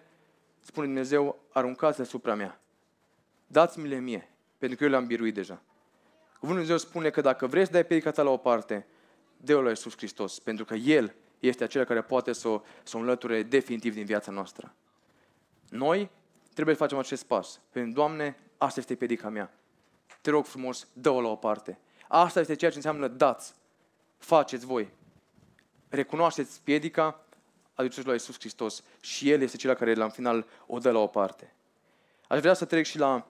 A: Spune Dumnezeu, aruncați asupra mea. Dați-mi-le mie, pentru că eu le-am biruit deja. Cuvântul Dumnezeu spune că dacă vrei să dai pedica ta la o parte, dă-o la Iisus Hristos, pentru că El este acela care poate să o, să o înlăture definitiv din viața noastră. Noi trebuie să facem acest pas. Pentru Doamne, asta este pedica mea. Te rog frumos, dă-o la o parte. Asta este ceea ce înseamnă dați. Faceți voi. Recunoașteți piedica, aduceți la Iisus Hristos și El este cel care la final o dă la o parte. Aș vrea să trec și la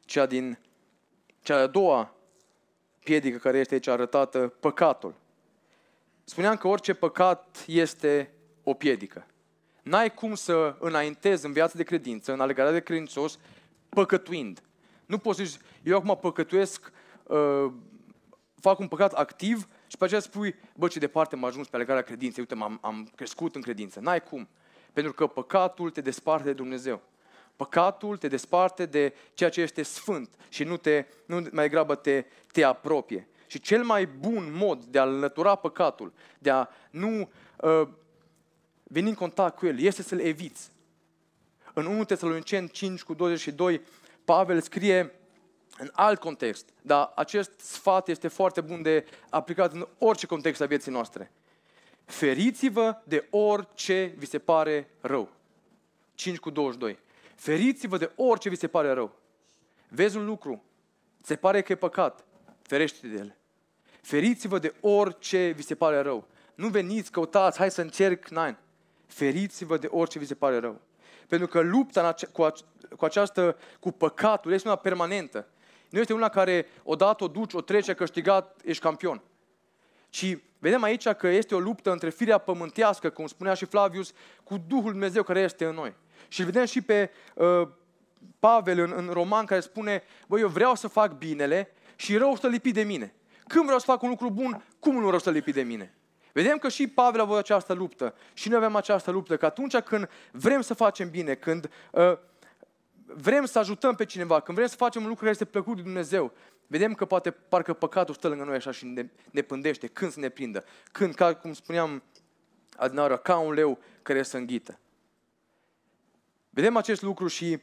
A: cea din cea a doua piedică care este aici arătată, păcatul spuneam că orice păcat este o piedică. N-ai cum să înaintezi în viața de credință, în alegarea de credincios, păcătuind. Nu poți să eu acum păcătuiesc, uh, fac un păcat activ și pe aceea spui, bă, ce departe m-a ajuns pe alegarea credinței, uite, m-am, am crescut în credință. N-ai cum. Pentru că păcatul te desparte de Dumnezeu. Păcatul te desparte de ceea ce este sfânt și nu te, nu mai degrabă te, te apropie. Și cel mai bun mod de a înlătura păcatul, de a nu uh, veni în contact cu el, este să-l eviți. În 1 Tesalonicen 5 cu 22, Pavel scrie în alt context, dar acest sfat este foarte bun de aplicat în orice context a vieții noastre. Feriți-vă de orice vi se pare rău. 5 cu 22. Feriți-vă de orice vi se pare rău. Vezi un lucru, se pare că e păcat, ferește de el. Feriți-vă de orice vi se pare rău. Nu veniți, căutați, hai să încerc, nein. Feriți-vă de orice vi se pare rău. Pentru că lupta cu, această, cu păcatul este una permanentă. Nu este una care odată o duci, o trece, câștigat, ești campion. Ci vedem aici că este o luptă între firea pământească, cum spunea și Flavius, cu Duhul Dumnezeu care este în noi. Și vedem și pe uh, Pavel în, în Roman care spune, băi, eu vreau să fac binele și rău stă lipit de mine când vreau să fac un lucru bun, cum nu vreau să lipi de mine. Vedem că și Pavel a avut această luptă și noi avem această luptă, că atunci când vrem să facem bine, când uh, vrem să ajutăm pe cineva, când vrem să facem un lucru care este plăcut de Dumnezeu, vedem că poate parcă păcatul stă lângă noi așa și ne, ne pândește, când să ne prindă, când, ca cum spuneam adinară, ca un leu care se înghită. Vedem acest lucru și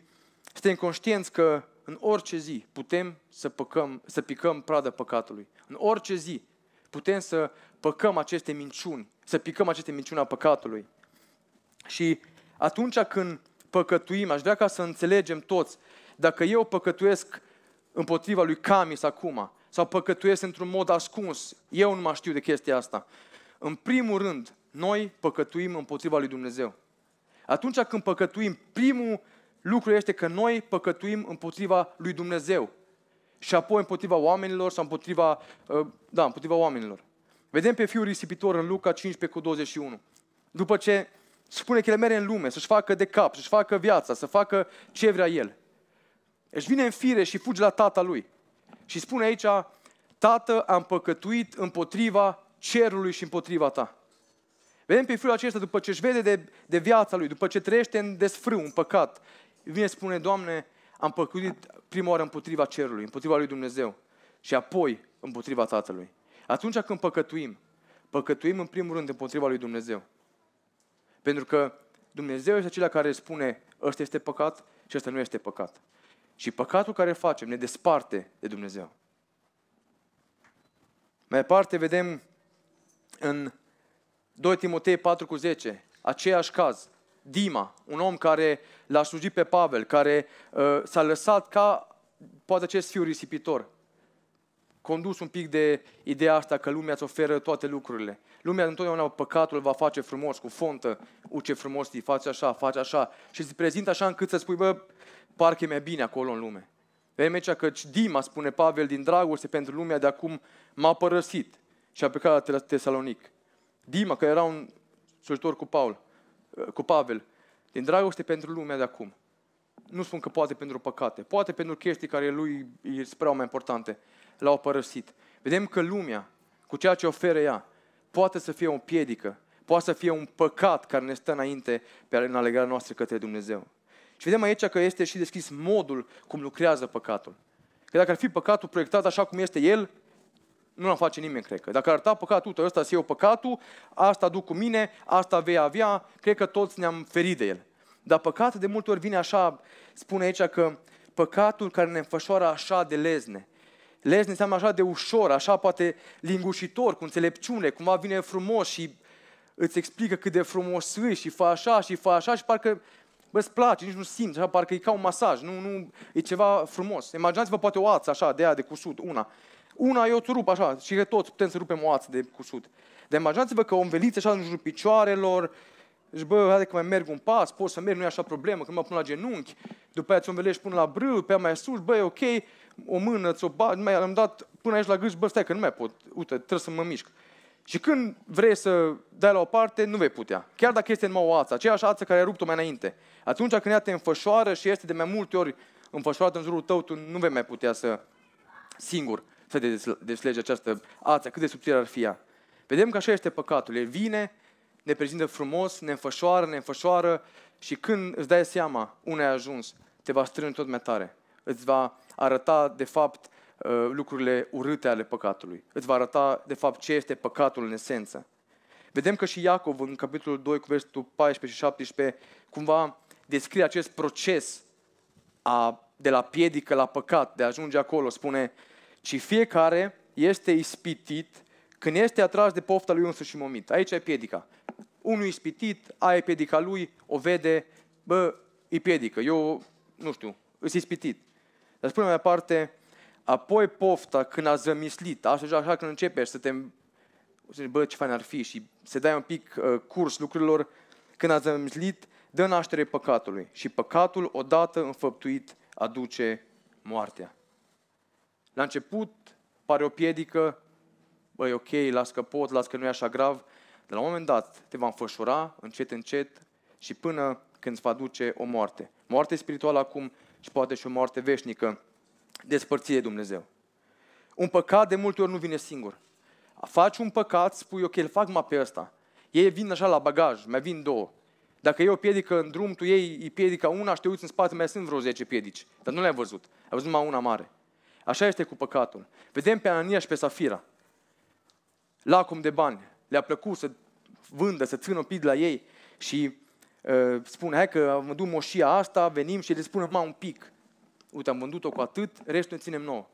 A: suntem conștienți că în orice zi putem să, păcăm, să picăm pradă păcatului. În orice zi putem să păcăm aceste minciuni, să picăm aceste minciuni a păcatului. Și atunci când păcătuim, aș vrea ca să înțelegem toți, dacă eu păcătuiesc împotriva lui Camis acum, sau păcătuiesc într-un mod ascuns, eu nu mai știu de chestia asta. În primul rând, noi păcătuim împotriva lui Dumnezeu. Atunci când păcătuim, primul lucrul este că noi păcătuim împotriva lui Dumnezeu și apoi împotriva oamenilor sau împotriva, uh, da, împotriva oamenilor. Vedem pe fiul risipitor în Luca 15 cu 21. După ce spune că el merge în lume, să-și facă de cap, să-și facă viața, să facă ce vrea el. Își vine în fire și fuge la tata lui. Și spune aici, tată, am păcătuit împotriva cerului și împotriva ta. Vedem pe fiul acesta, după ce își vede de, de viața lui, după ce trăiește în desfrâu, în păcat, vine spune, Doamne, am păcălit prima oară împotriva cerului, împotriva lui Dumnezeu și apoi împotriva Tatălui. Atunci când păcătuim, păcătuim în primul rând împotriva lui Dumnezeu. Pentru că Dumnezeu este acela care spune, ăsta este păcat și ăsta nu este păcat. Și păcatul care facem ne desparte de Dumnezeu. Mai departe vedem în 2 Timotei 4 cu 10, aceeași caz. Dima, un om care l-a slujit pe Pavel, care uh, s-a lăsat ca poate acest fiu risipitor. Condus un pic de ideea asta că lumea îți oferă toate lucrurile. Lumea întotdeauna păcatul va face frumos, cu fontă, uce frumos îi faci așa, faci așa. Și îți prezintă așa încât să spui, bă, parcă e mai bine acolo în lume. Vedem cea că Dima, spune Pavel, din dragoste pentru lumea de acum m-a părăsit și a plecat la Tesalonic. Dima, că era un slujitor cu Paul, cu Pavel, din dragoste pentru lumea de acum. Nu spun că poate pentru păcate, poate pentru chestii care lui îi spreau mai importante, l-au părăsit. Vedem că lumea, cu ceea ce oferă ea, poate să fie o piedică, poate să fie un păcat care ne stă înainte pe în alegarea noastră către Dumnezeu. Și vedem aici că este și deschis modul cum lucrează păcatul. Că dacă ar fi păcatul proiectat așa cum este el, nu l-am face nimeni, cred că. Dacă ar ta păcatul tău, ăsta iau păcatul, asta duc cu mine, asta vei avea, cred că toți ne-am ferit de el. Dar păcatul de multe ori vine așa, spune aici că păcatul care ne înfășoară așa de lezne. Lezne înseamnă așa de ușor, așa poate lingușitor, cu înțelepciune, cumva vine frumos și îți explică cât de frumos e și fa așa și fa așa și parcă bă, îți place, nici nu simți, așa, parcă e ca un masaj, nu, nu, e ceva frumos. Imaginați-vă poate o ață așa, de aia de cusut, una. Una eu ți rup așa și că toți putem să rupem o ață de cusut. Dar imaginați-vă că o înveliți așa în jurul picioarelor, și bă, haide că mai merg un pas, pot să merg, nu e așa problemă, că mă pun la genunchi, după aia ți-o învelești până la brâu, pe aia mai sus, bă, e ok, o mână, ți-o bat, mai am dat până aici la gâș, bă, stai că nu mai pot, uite, trebuie să mă mișc. Și când vrei să dai la o parte, nu vei putea. Chiar dacă este numai o ață, aceeași ață care a rupt-o mai înainte. Atunci când ea te înfășoară și este de mai multe ori înfășurată în jurul tău, tu nu vei mai putea să singur să deslege această ață, cât de subțire ar fi ea. Vedem că așa este păcatul. El vine, ne prezintă frumos, ne înfășoară, ne înfășoară și când îți dai seama unde ai ajuns, te va strânge tot mai tare. Îți va arăta, de fapt, uh, lucrurile urâte ale păcatului. Îți va arăta, de fapt, ce este păcatul în esență. Vedem că și Iacov, în capitolul 2, cu versetul 14 și 17, cumva descrie acest proces a, de la piedică la păcat, de a ajunge acolo. Spune, și fiecare este ispitit când este atras de pofta lui însuși moment. Aici e piedica. Unul ispitit, aia e piedica lui, o vede, bă, e piedică, eu, nu știu, îs ispitit. Dar spune mai departe, apoi pofta când a zămislit, așa, așa când începe să te bă, ce fain ar fi și se dai un pic uh, curs lucrurilor, când a zămislit, dă naștere păcatului. Și păcatul, odată înfăptuit, aduce moartea. La început pare o piedică, băi, ok, las că pot, las că nu e așa grav. De la un moment dat te va înfășura încet, încet și până când îți va duce o moarte. Moarte spirituală acum și poate și o moarte veșnică, despărțire Dumnezeu. Un păcat de multe ori nu vine singur. Faci un păcat, spui, ok, îl fac mai pe ăsta. Ei vin așa la bagaj, mai vin două. Dacă eu o piedică în drum, tu iei piedica una și te uiți în spate, mai sunt vreo 10 piedici. Dar nu le-ai văzut. Ai văzut numai una mare. Așa este cu păcatul. Vedem pe Anania și pe Safira. Lacum de bani. Le-a plăcut să vândă, să țină pid la ei și uh, spune, hai că am vândut moșia asta, venim și le spunem mă, un pic. Uite, am vândut-o cu atât, restul ne ținem nouă.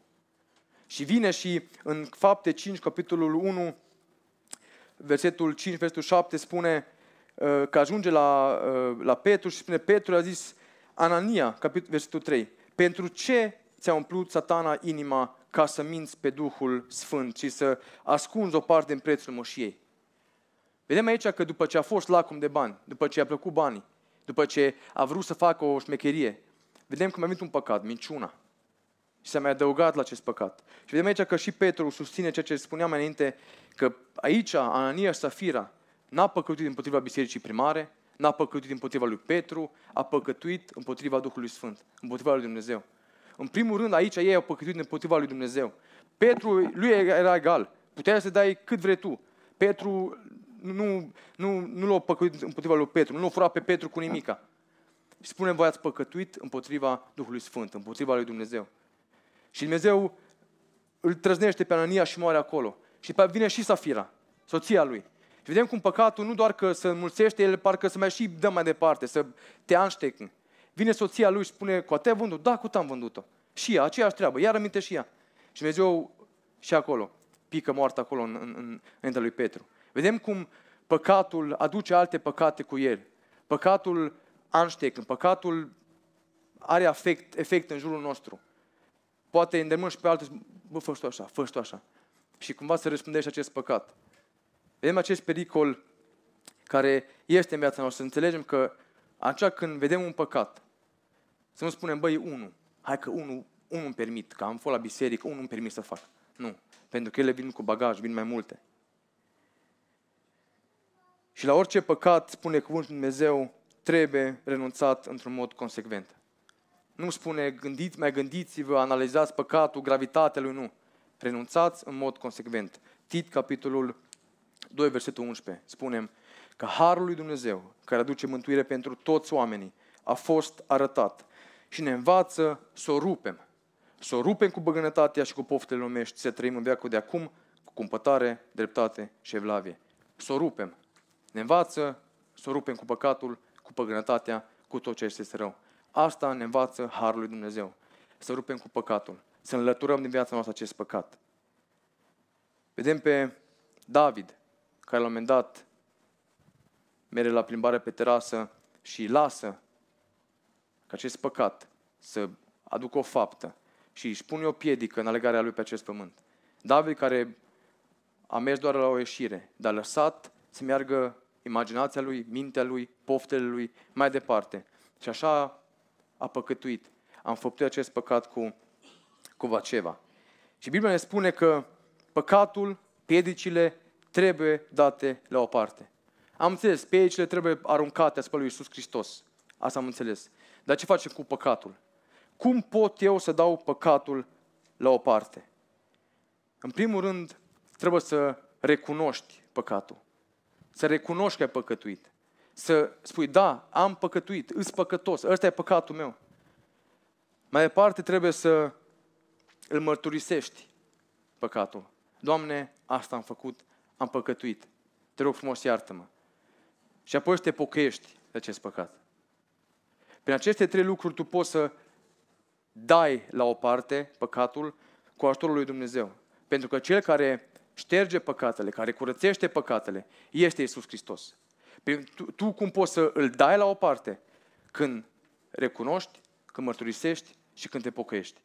A: Și vine și în fapte 5, capitolul 1, versetul 5, versetul 7, spune uh, că ajunge la, uh, la Petru și spune, Petru a zis, Anania, capitolul, versetul 3, pentru ce ți-a umplut satana inima ca să minți pe Duhul Sfânt și să ascunzi o parte în prețul moșiei. Vedem aici că după ce a fost lacom de bani, după ce a plăcut banii, după ce a vrut să facă o șmecherie, vedem că mai venit un păcat, minciuna. Și s-a mai adăugat la acest păcat. Și vedem aici că și Petru susține ceea ce spuneam mai înainte, că aici Anania și Safira n-a păcătuit împotriva bisericii primare, n-a păcătuit împotriva lui Petru, a păcătuit împotriva Duhului Sfânt, împotriva lui Dumnezeu. În primul rând, aici ei au păcătuit împotriva lui Dumnezeu. Petru, lui era egal. Puteai să dai cât vrei tu. Petru nu, nu, nu l-a păcătuit împotriva lui Petru, nu l-a furat pe Petru cu nimica. Și spune, voi ați păcătuit împotriva Duhului Sfânt, împotriva lui Dumnezeu. Și Dumnezeu îl trăznește pe Anania și moare acolo. Și pe vine și Safira, soția lui. Și vedem cum păcatul nu doar că se înmulțește, el parcă să mai și dă mai departe, să te anștecă. Vine soția lui și spune, cu te-ai vândut? Da, cu am vândut-o. Și ea, aceeași treabă, iar aminte și ea. Și Dumnezeu și acolo, pică moartă acolo în, în, în, înaintea lui Petru. Vedem cum păcatul aduce alte păcate cu el. Păcatul anștec, păcatul are efect, efect în jurul nostru. Poate îndemnăm și pe altul, bă, fă tu așa, fă tu așa. Și cumva să răspundești acest păcat. Vedem acest pericol care este în viața noastră. Înțelegem că Așa când vedem un păcat, să nu spunem, băi, unul, hai că unul unul îmi permit, că am fost la biserică, unul îmi permit să fac. Nu. Pentru că ele vin cu bagaj, vin mai multe. Și la orice păcat, spune cuvântul Dumnezeu, trebuie renunțat într-un mod consecvent. Nu spune gândiți, mai gândiți-vă, analizați păcatul, gravitatea lui, nu. Renunțați în mod consecvent. Tit, capitolul 2, versetul 11, spunem, că harul lui Dumnezeu, care aduce mântuire pentru toți oamenii, a fost arătat și ne învață să o rupem. Să o rupem cu băgănătatea și cu poftele lumești, să trăim în viață de acum cu cumpătare, dreptate și evlavie. Să o rupem. Ne învață să o rupem cu păcatul, cu păgânătatea, cu tot ce este rău. Asta ne învață harul lui Dumnezeu. Să rupem cu păcatul, să înlăturăm din viața noastră acest păcat. Vedem pe David, care la un moment dat mere la plimbare pe terasă și lasă că acest păcat să aducă o faptă și își pune o piedică în alegarea lui pe acest pământ. David, care a mers doar la o ieșire, dar a lăsat să meargă imaginația lui, mintea lui, poftele lui, mai departe. Și așa a păcătuit. Am înfăptuit acest păcat cu, cu Vaceva. Și Biblia ne spune că păcatul, piedicile, trebuie date la o parte. Am înțeles, pe aici le trebuie aruncate asupra lui Iisus Hristos. Asta am înțeles. Dar ce facem cu păcatul? Cum pot eu să dau păcatul la o parte? În primul rând, trebuie să recunoști păcatul. Să recunoști că ai păcătuit. Să spui, da, am păcătuit, îs păcătos, ăsta e păcatul meu. Mai departe trebuie să îl mărturisești păcatul. Doamne, asta am făcut, am păcătuit. Te rog frumos, iartă-mă. Și apoi te pocăiești de acest păcat. Prin aceste trei lucruri tu poți să dai la o parte păcatul cu ajutorul lui Dumnezeu. Pentru că cel care șterge păcatele, care curățește păcatele, este Isus Hristos. Tu, tu cum poți să îl dai la o parte? Când recunoști, când mărturisești și când te pocăiești.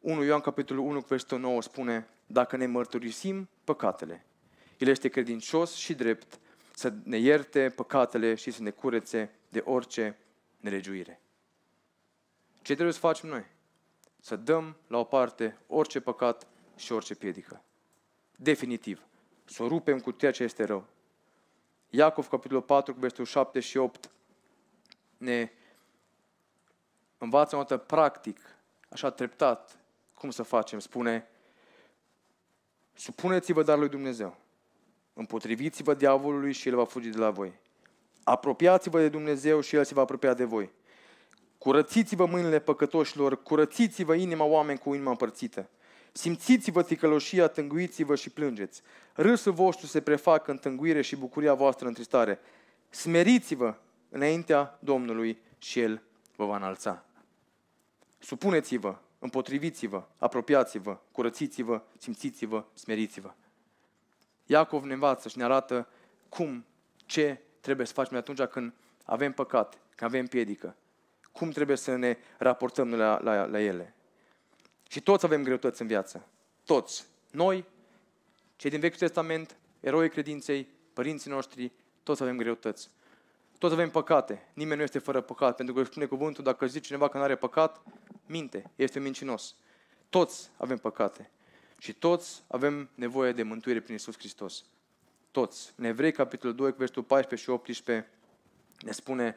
A: 1 Ioan capitolul 1, versetul 9 spune, dacă ne mărturisim păcatele, El este credincios și drept să ne ierte păcatele și să ne curețe de orice nelegiuire. Ce trebuie să facem noi? Să dăm la o parte orice păcat și orice piedică. Definitiv. Să o rupem cu ceea ce este rău. Iacov, capitolul 4, versetul 7 și 8, ne învață o dată practic, așa treptat, cum să facem. Spune, supuneți-vă dar lui Dumnezeu Împotriviți-vă diavolului și el va fugi de la voi. Apropiați-vă de Dumnezeu și el se va apropia de voi. Curățiți-vă mâinile păcătoșilor, curățiți-vă inima oameni cu inima împărțită. Simțiți-vă ticăloșia, tânguiți-vă și plângeți. Râsul vostru se prefacă în tânguire și bucuria voastră în tristare. Smeriți-vă înaintea Domnului și El vă va înalța. Supuneți-vă, împotriviți-vă, apropiați-vă, curățiți-vă, simțiți-vă, smeriți-vă. Iacov ne învață și ne arată cum, ce trebuie să facem atunci când avem păcat, când avem piedică. Cum trebuie să ne raportăm la, la, la ele. Și toți avem greutăți în viață. Toți. Noi, cei din Vechiul Testament, eroii credinței, părinții noștri, toți avem greutăți. Toți avem păcate. Nimeni nu este fără păcat, pentru că își spune cuvântul, dacă zice cineva că nu are păcat, minte, este mincinos. Toți avem păcate. Și toți avem nevoie de mântuire prin Isus Hristos. Toți. În Evrei, capitolul 2, versetul 14 și 18, ne spune,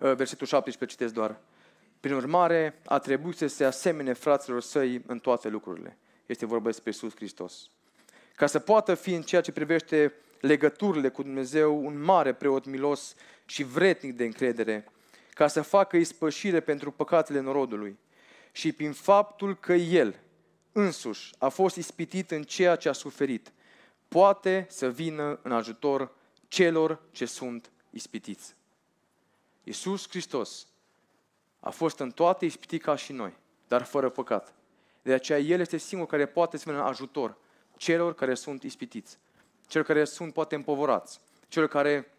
A: ă, versetul 17 citesc doar, prin urmare, a trebuit să se asemene fraților săi în toate lucrurile. Este vorba despre Iisus Hristos. Ca să poată fi în ceea ce privește legăturile cu Dumnezeu un mare preot milos și vretnic de încredere, ca să facă ispășire pentru păcatele norodului și prin faptul că El, însuși a fost ispitit în ceea ce a suferit, poate să vină în ajutor celor ce sunt ispitiți. Iisus Hristos a fost în toate ispitit ca și noi, dar fără păcat. De aceea El este singur care poate să vină în ajutor celor care sunt ispitiți, celor care sunt poate împovorați, celor care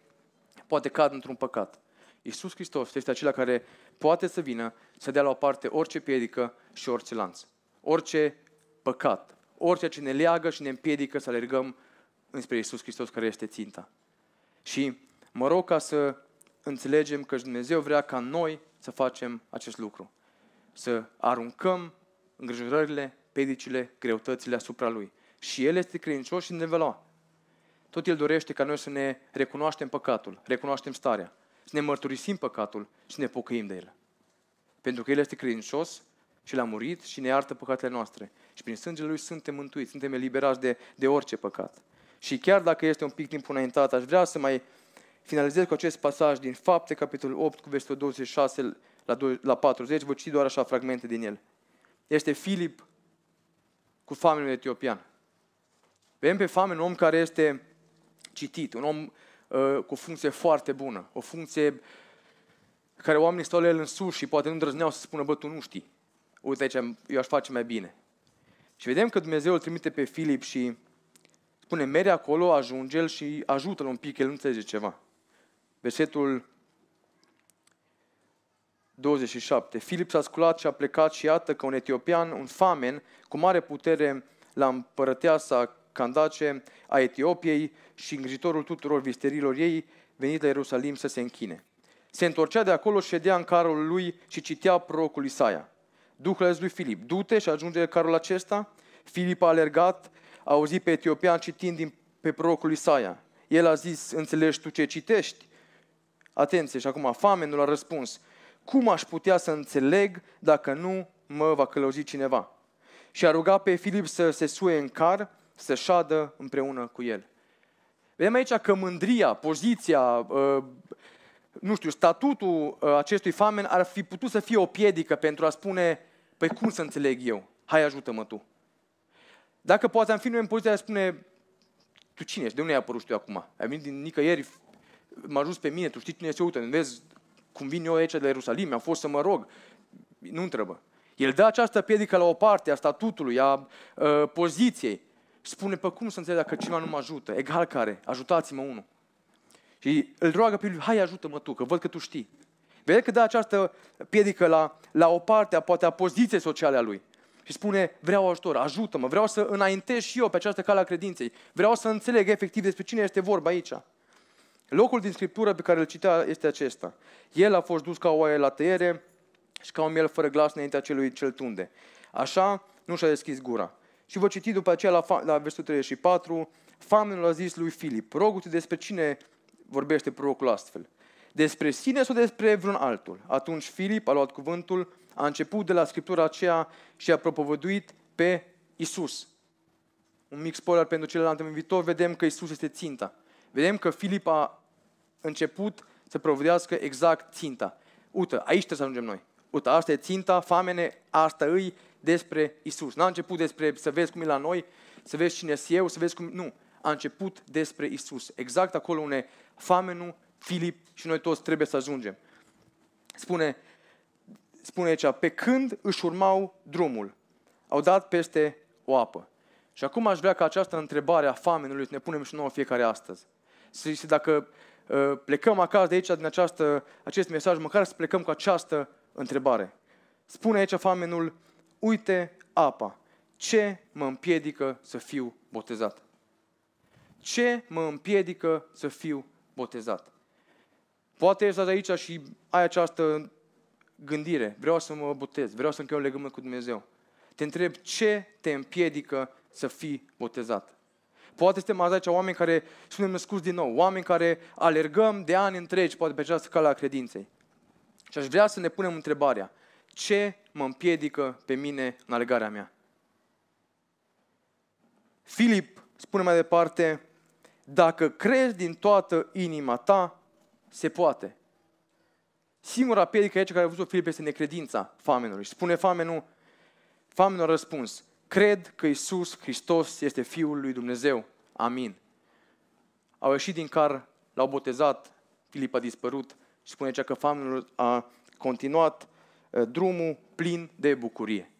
A: poate cad într-un păcat. Iisus Hristos este acela care poate să vină să dea la o parte orice piedică și orice lanț orice păcat, orice ce ne leagă și ne împiedică să alergăm înspre Iisus Hristos care este ținta. Și mă rog ca să înțelegem că Dumnezeu vrea ca noi să facem acest lucru. Să aruncăm îngrijorările, pedicile, greutățile asupra Lui. Și El este credincios și ne va lua. Tot El dorește ca noi să ne recunoaștem păcatul, recunoaștem starea, să ne mărturisim păcatul și să ne pocăim de El. Pentru că El este credincios și l-a murit și ne iartă păcatele noastre. Și prin sângele lui suntem mântuiți, suntem eliberați de, de orice păcat. Și chiar dacă este un pic timp înaintat, aș vrea să mai finalizez cu acest pasaj din Fapte, capitolul 8, cu versetul 26 la, la 40, vă citi doar așa fragmente din el. Este Filip cu famenul etiopian. Vedem pe famen un om care este citit, un om uh, cu o funcție foarte bună, o funcție care oamenii stau la el în sus și poate nu îndrăzneau să spună, bă, tu nu știi uite aici, eu aș face mai bine. Și vedem că Dumnezeu îl trimite pe Filip și spune, „Mere acolo, ajunge el și ajută-l un pic, el nu înțelege ceva. Versetul 27. Filip s-a sculat și a plecat și iată că un etiopian, un famen, cu mare putere la împărăteasa Candace a Etiopiei și îngrijitorul tuturor visterilor ei, venit la Ierusalim să se închine. Se întorcea de acolo, ședea în carul lui și citea prorocul Isaia. Duhul la lui Filip, du-te și ajunge carul acesta. Filip a alergat, a auzit pe etiopian citind din, pe prorocul Isaia. El a zis, înțelegi tu ce citești? Atenție, și acum famenul a răspuns, cum aș putea să înțeleg dacă nu mă va călăuzi cineva? Și a rugat pe Filip să se suie în car, să șadă împreună cu el. Vedem aici că mândria, poziția, uh, nu știu, statutul uh, acestui famen ar fi putut să fie o piedică pentru a spune, păi cum să înțeleg eu? Hai ajută-mă tu. Dacă poate am fi noi în poziția de a spune, tu cine ești? De unde ai apărut tu acum? Ai venit din nicăieri, m-a ajuns pe mine, tu știi cine ești, uite, vezi cum vin eu aici de la Ierusalim, am fost să mă rog. Nu întrebă. El dă această piedică la o parte a statutului, a, a uh, poziției. Spune, pe păi cum să înțeleg dacă cineva nu mă ajută? Egal care, ajutați-mă unul. Și îl roagă pe lui, hai ajută-mă tu, că văd că tu știi. Vede că dă această piedică la, la o parte, a, poate a poziției sociale a lui. Și spune, vreau ajutor, ajută-mă, vreau să înaintez și eu pe această cale a credinței. Vreau să înțeleg efectiv despre cine este vorba aici. Locul din Scriptură pe care îl citea este acesta. El a fost dus ca o oaie la tăiere și ca un miel fără glas înaintea celui cel tunde. Așa nu și-a deschis gura. Și vă citi după aceea la, la versetul 34, famenul a zis lui Filip, rogu despre cine vorbește prorocul astfel. Despre sine sau despre vreun altul? Atunci Filip a luat cuvântul, a început de la scriptura aceea și a propovăduit pe Isus. Un mic spoiler pentru celălalt în viitor, vedem că Isus este ținta. Vedem că Filip a început să provedească exact ținta. Uite, aici trebuie să ajungem noi. Uite, asta e ținta, famene, asta îi despre Isus. N-a început despre să vezi cum e la noi, să vezi cine e eu, să vezi cum... Nu, a început despre Isus. Exact acolo unde Famenul, Filip și noi toți trebuie să ajungem. Spune, spune aici, pe când își urmau drumul, au dat peste o apă. Și acum aș vrea ca această întrebare a famenului să ne punem și nouă fiecare astăzi. zice, dacă uh, plecăm acasă de aici, din această, acest mesaj, măcar să plecăm cu această întrebare. Spune aici famenul, uite apa, ce mă împiedică să fiu botezat? Ce mă împiedică să fiu botezat. Poate ești aici și ai această gândire, vreau să mă botez, vreau să închei un legământ cu Dumnezeu. Te întreb ce te împiedică să fii botezat. Poate suntem azi aici oameni care suntem născuți din nou, oameni care alergăm de ani întregi, poate pe această cale a credinței. Și aș vrea să ne punem întrebarea, ce mă împiedică pe mine în alergarea mea? Filip spune mai departe, dacă crezi din toată inima ta, se poate. Singura piedică aici care a văzut Filip este necredința famenului. Și spune famenul, famenul a răspuns, cred că Isus Hristos este Fiul lui Dumnezeu. Amin. Au ieșit din car, l-au botezat, Filip a dispărut și spune aici că famenul a continuat ă, drumul plin de bucurie.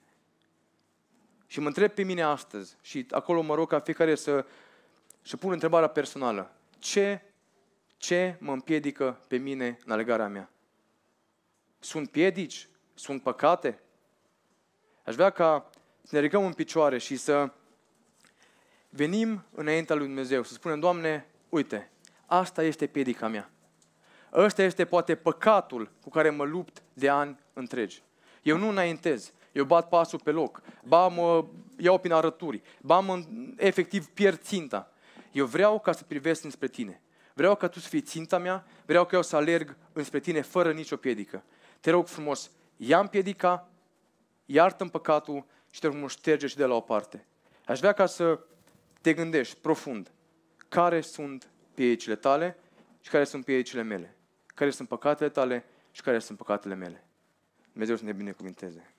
A: Și mă întreb pe mine astăzi și acolo mă rog ca fiecare să și pun întrebarea personală. Ce, ce mă împiedică pe mine în alegarea mea? Sunt piedici? Sunt păcate? Aș vrea ca să ne ridicăm în picioare și să venim înaintea lui Dumnezeu, să spunem, Doamne, uite, asta este piedica mea. Ăsta este poate păcatul cu care mă lupt de ani întregi. Eu nu înaintez, eu bat pasul pe loc, ba mă iau prin arături, ba mă, efectiv pierd ținta. Eu vreau ca să privesc înspre tine. Vreau ca tu să fii ținta mea, vreau ca eu să alerg înspre tine fără nicio piedică. Te rog frumos, ia-mi piedica, iartă-mi păcatul și te rog frumos, șterge și de la o parte. Aș vrea ca să te gândești profund care sunt piedicile tale și care sunt piedicile mele, care sunt păcatele tale și care sunt păcatele mele. Dumnezeu să ne binecuvinteze.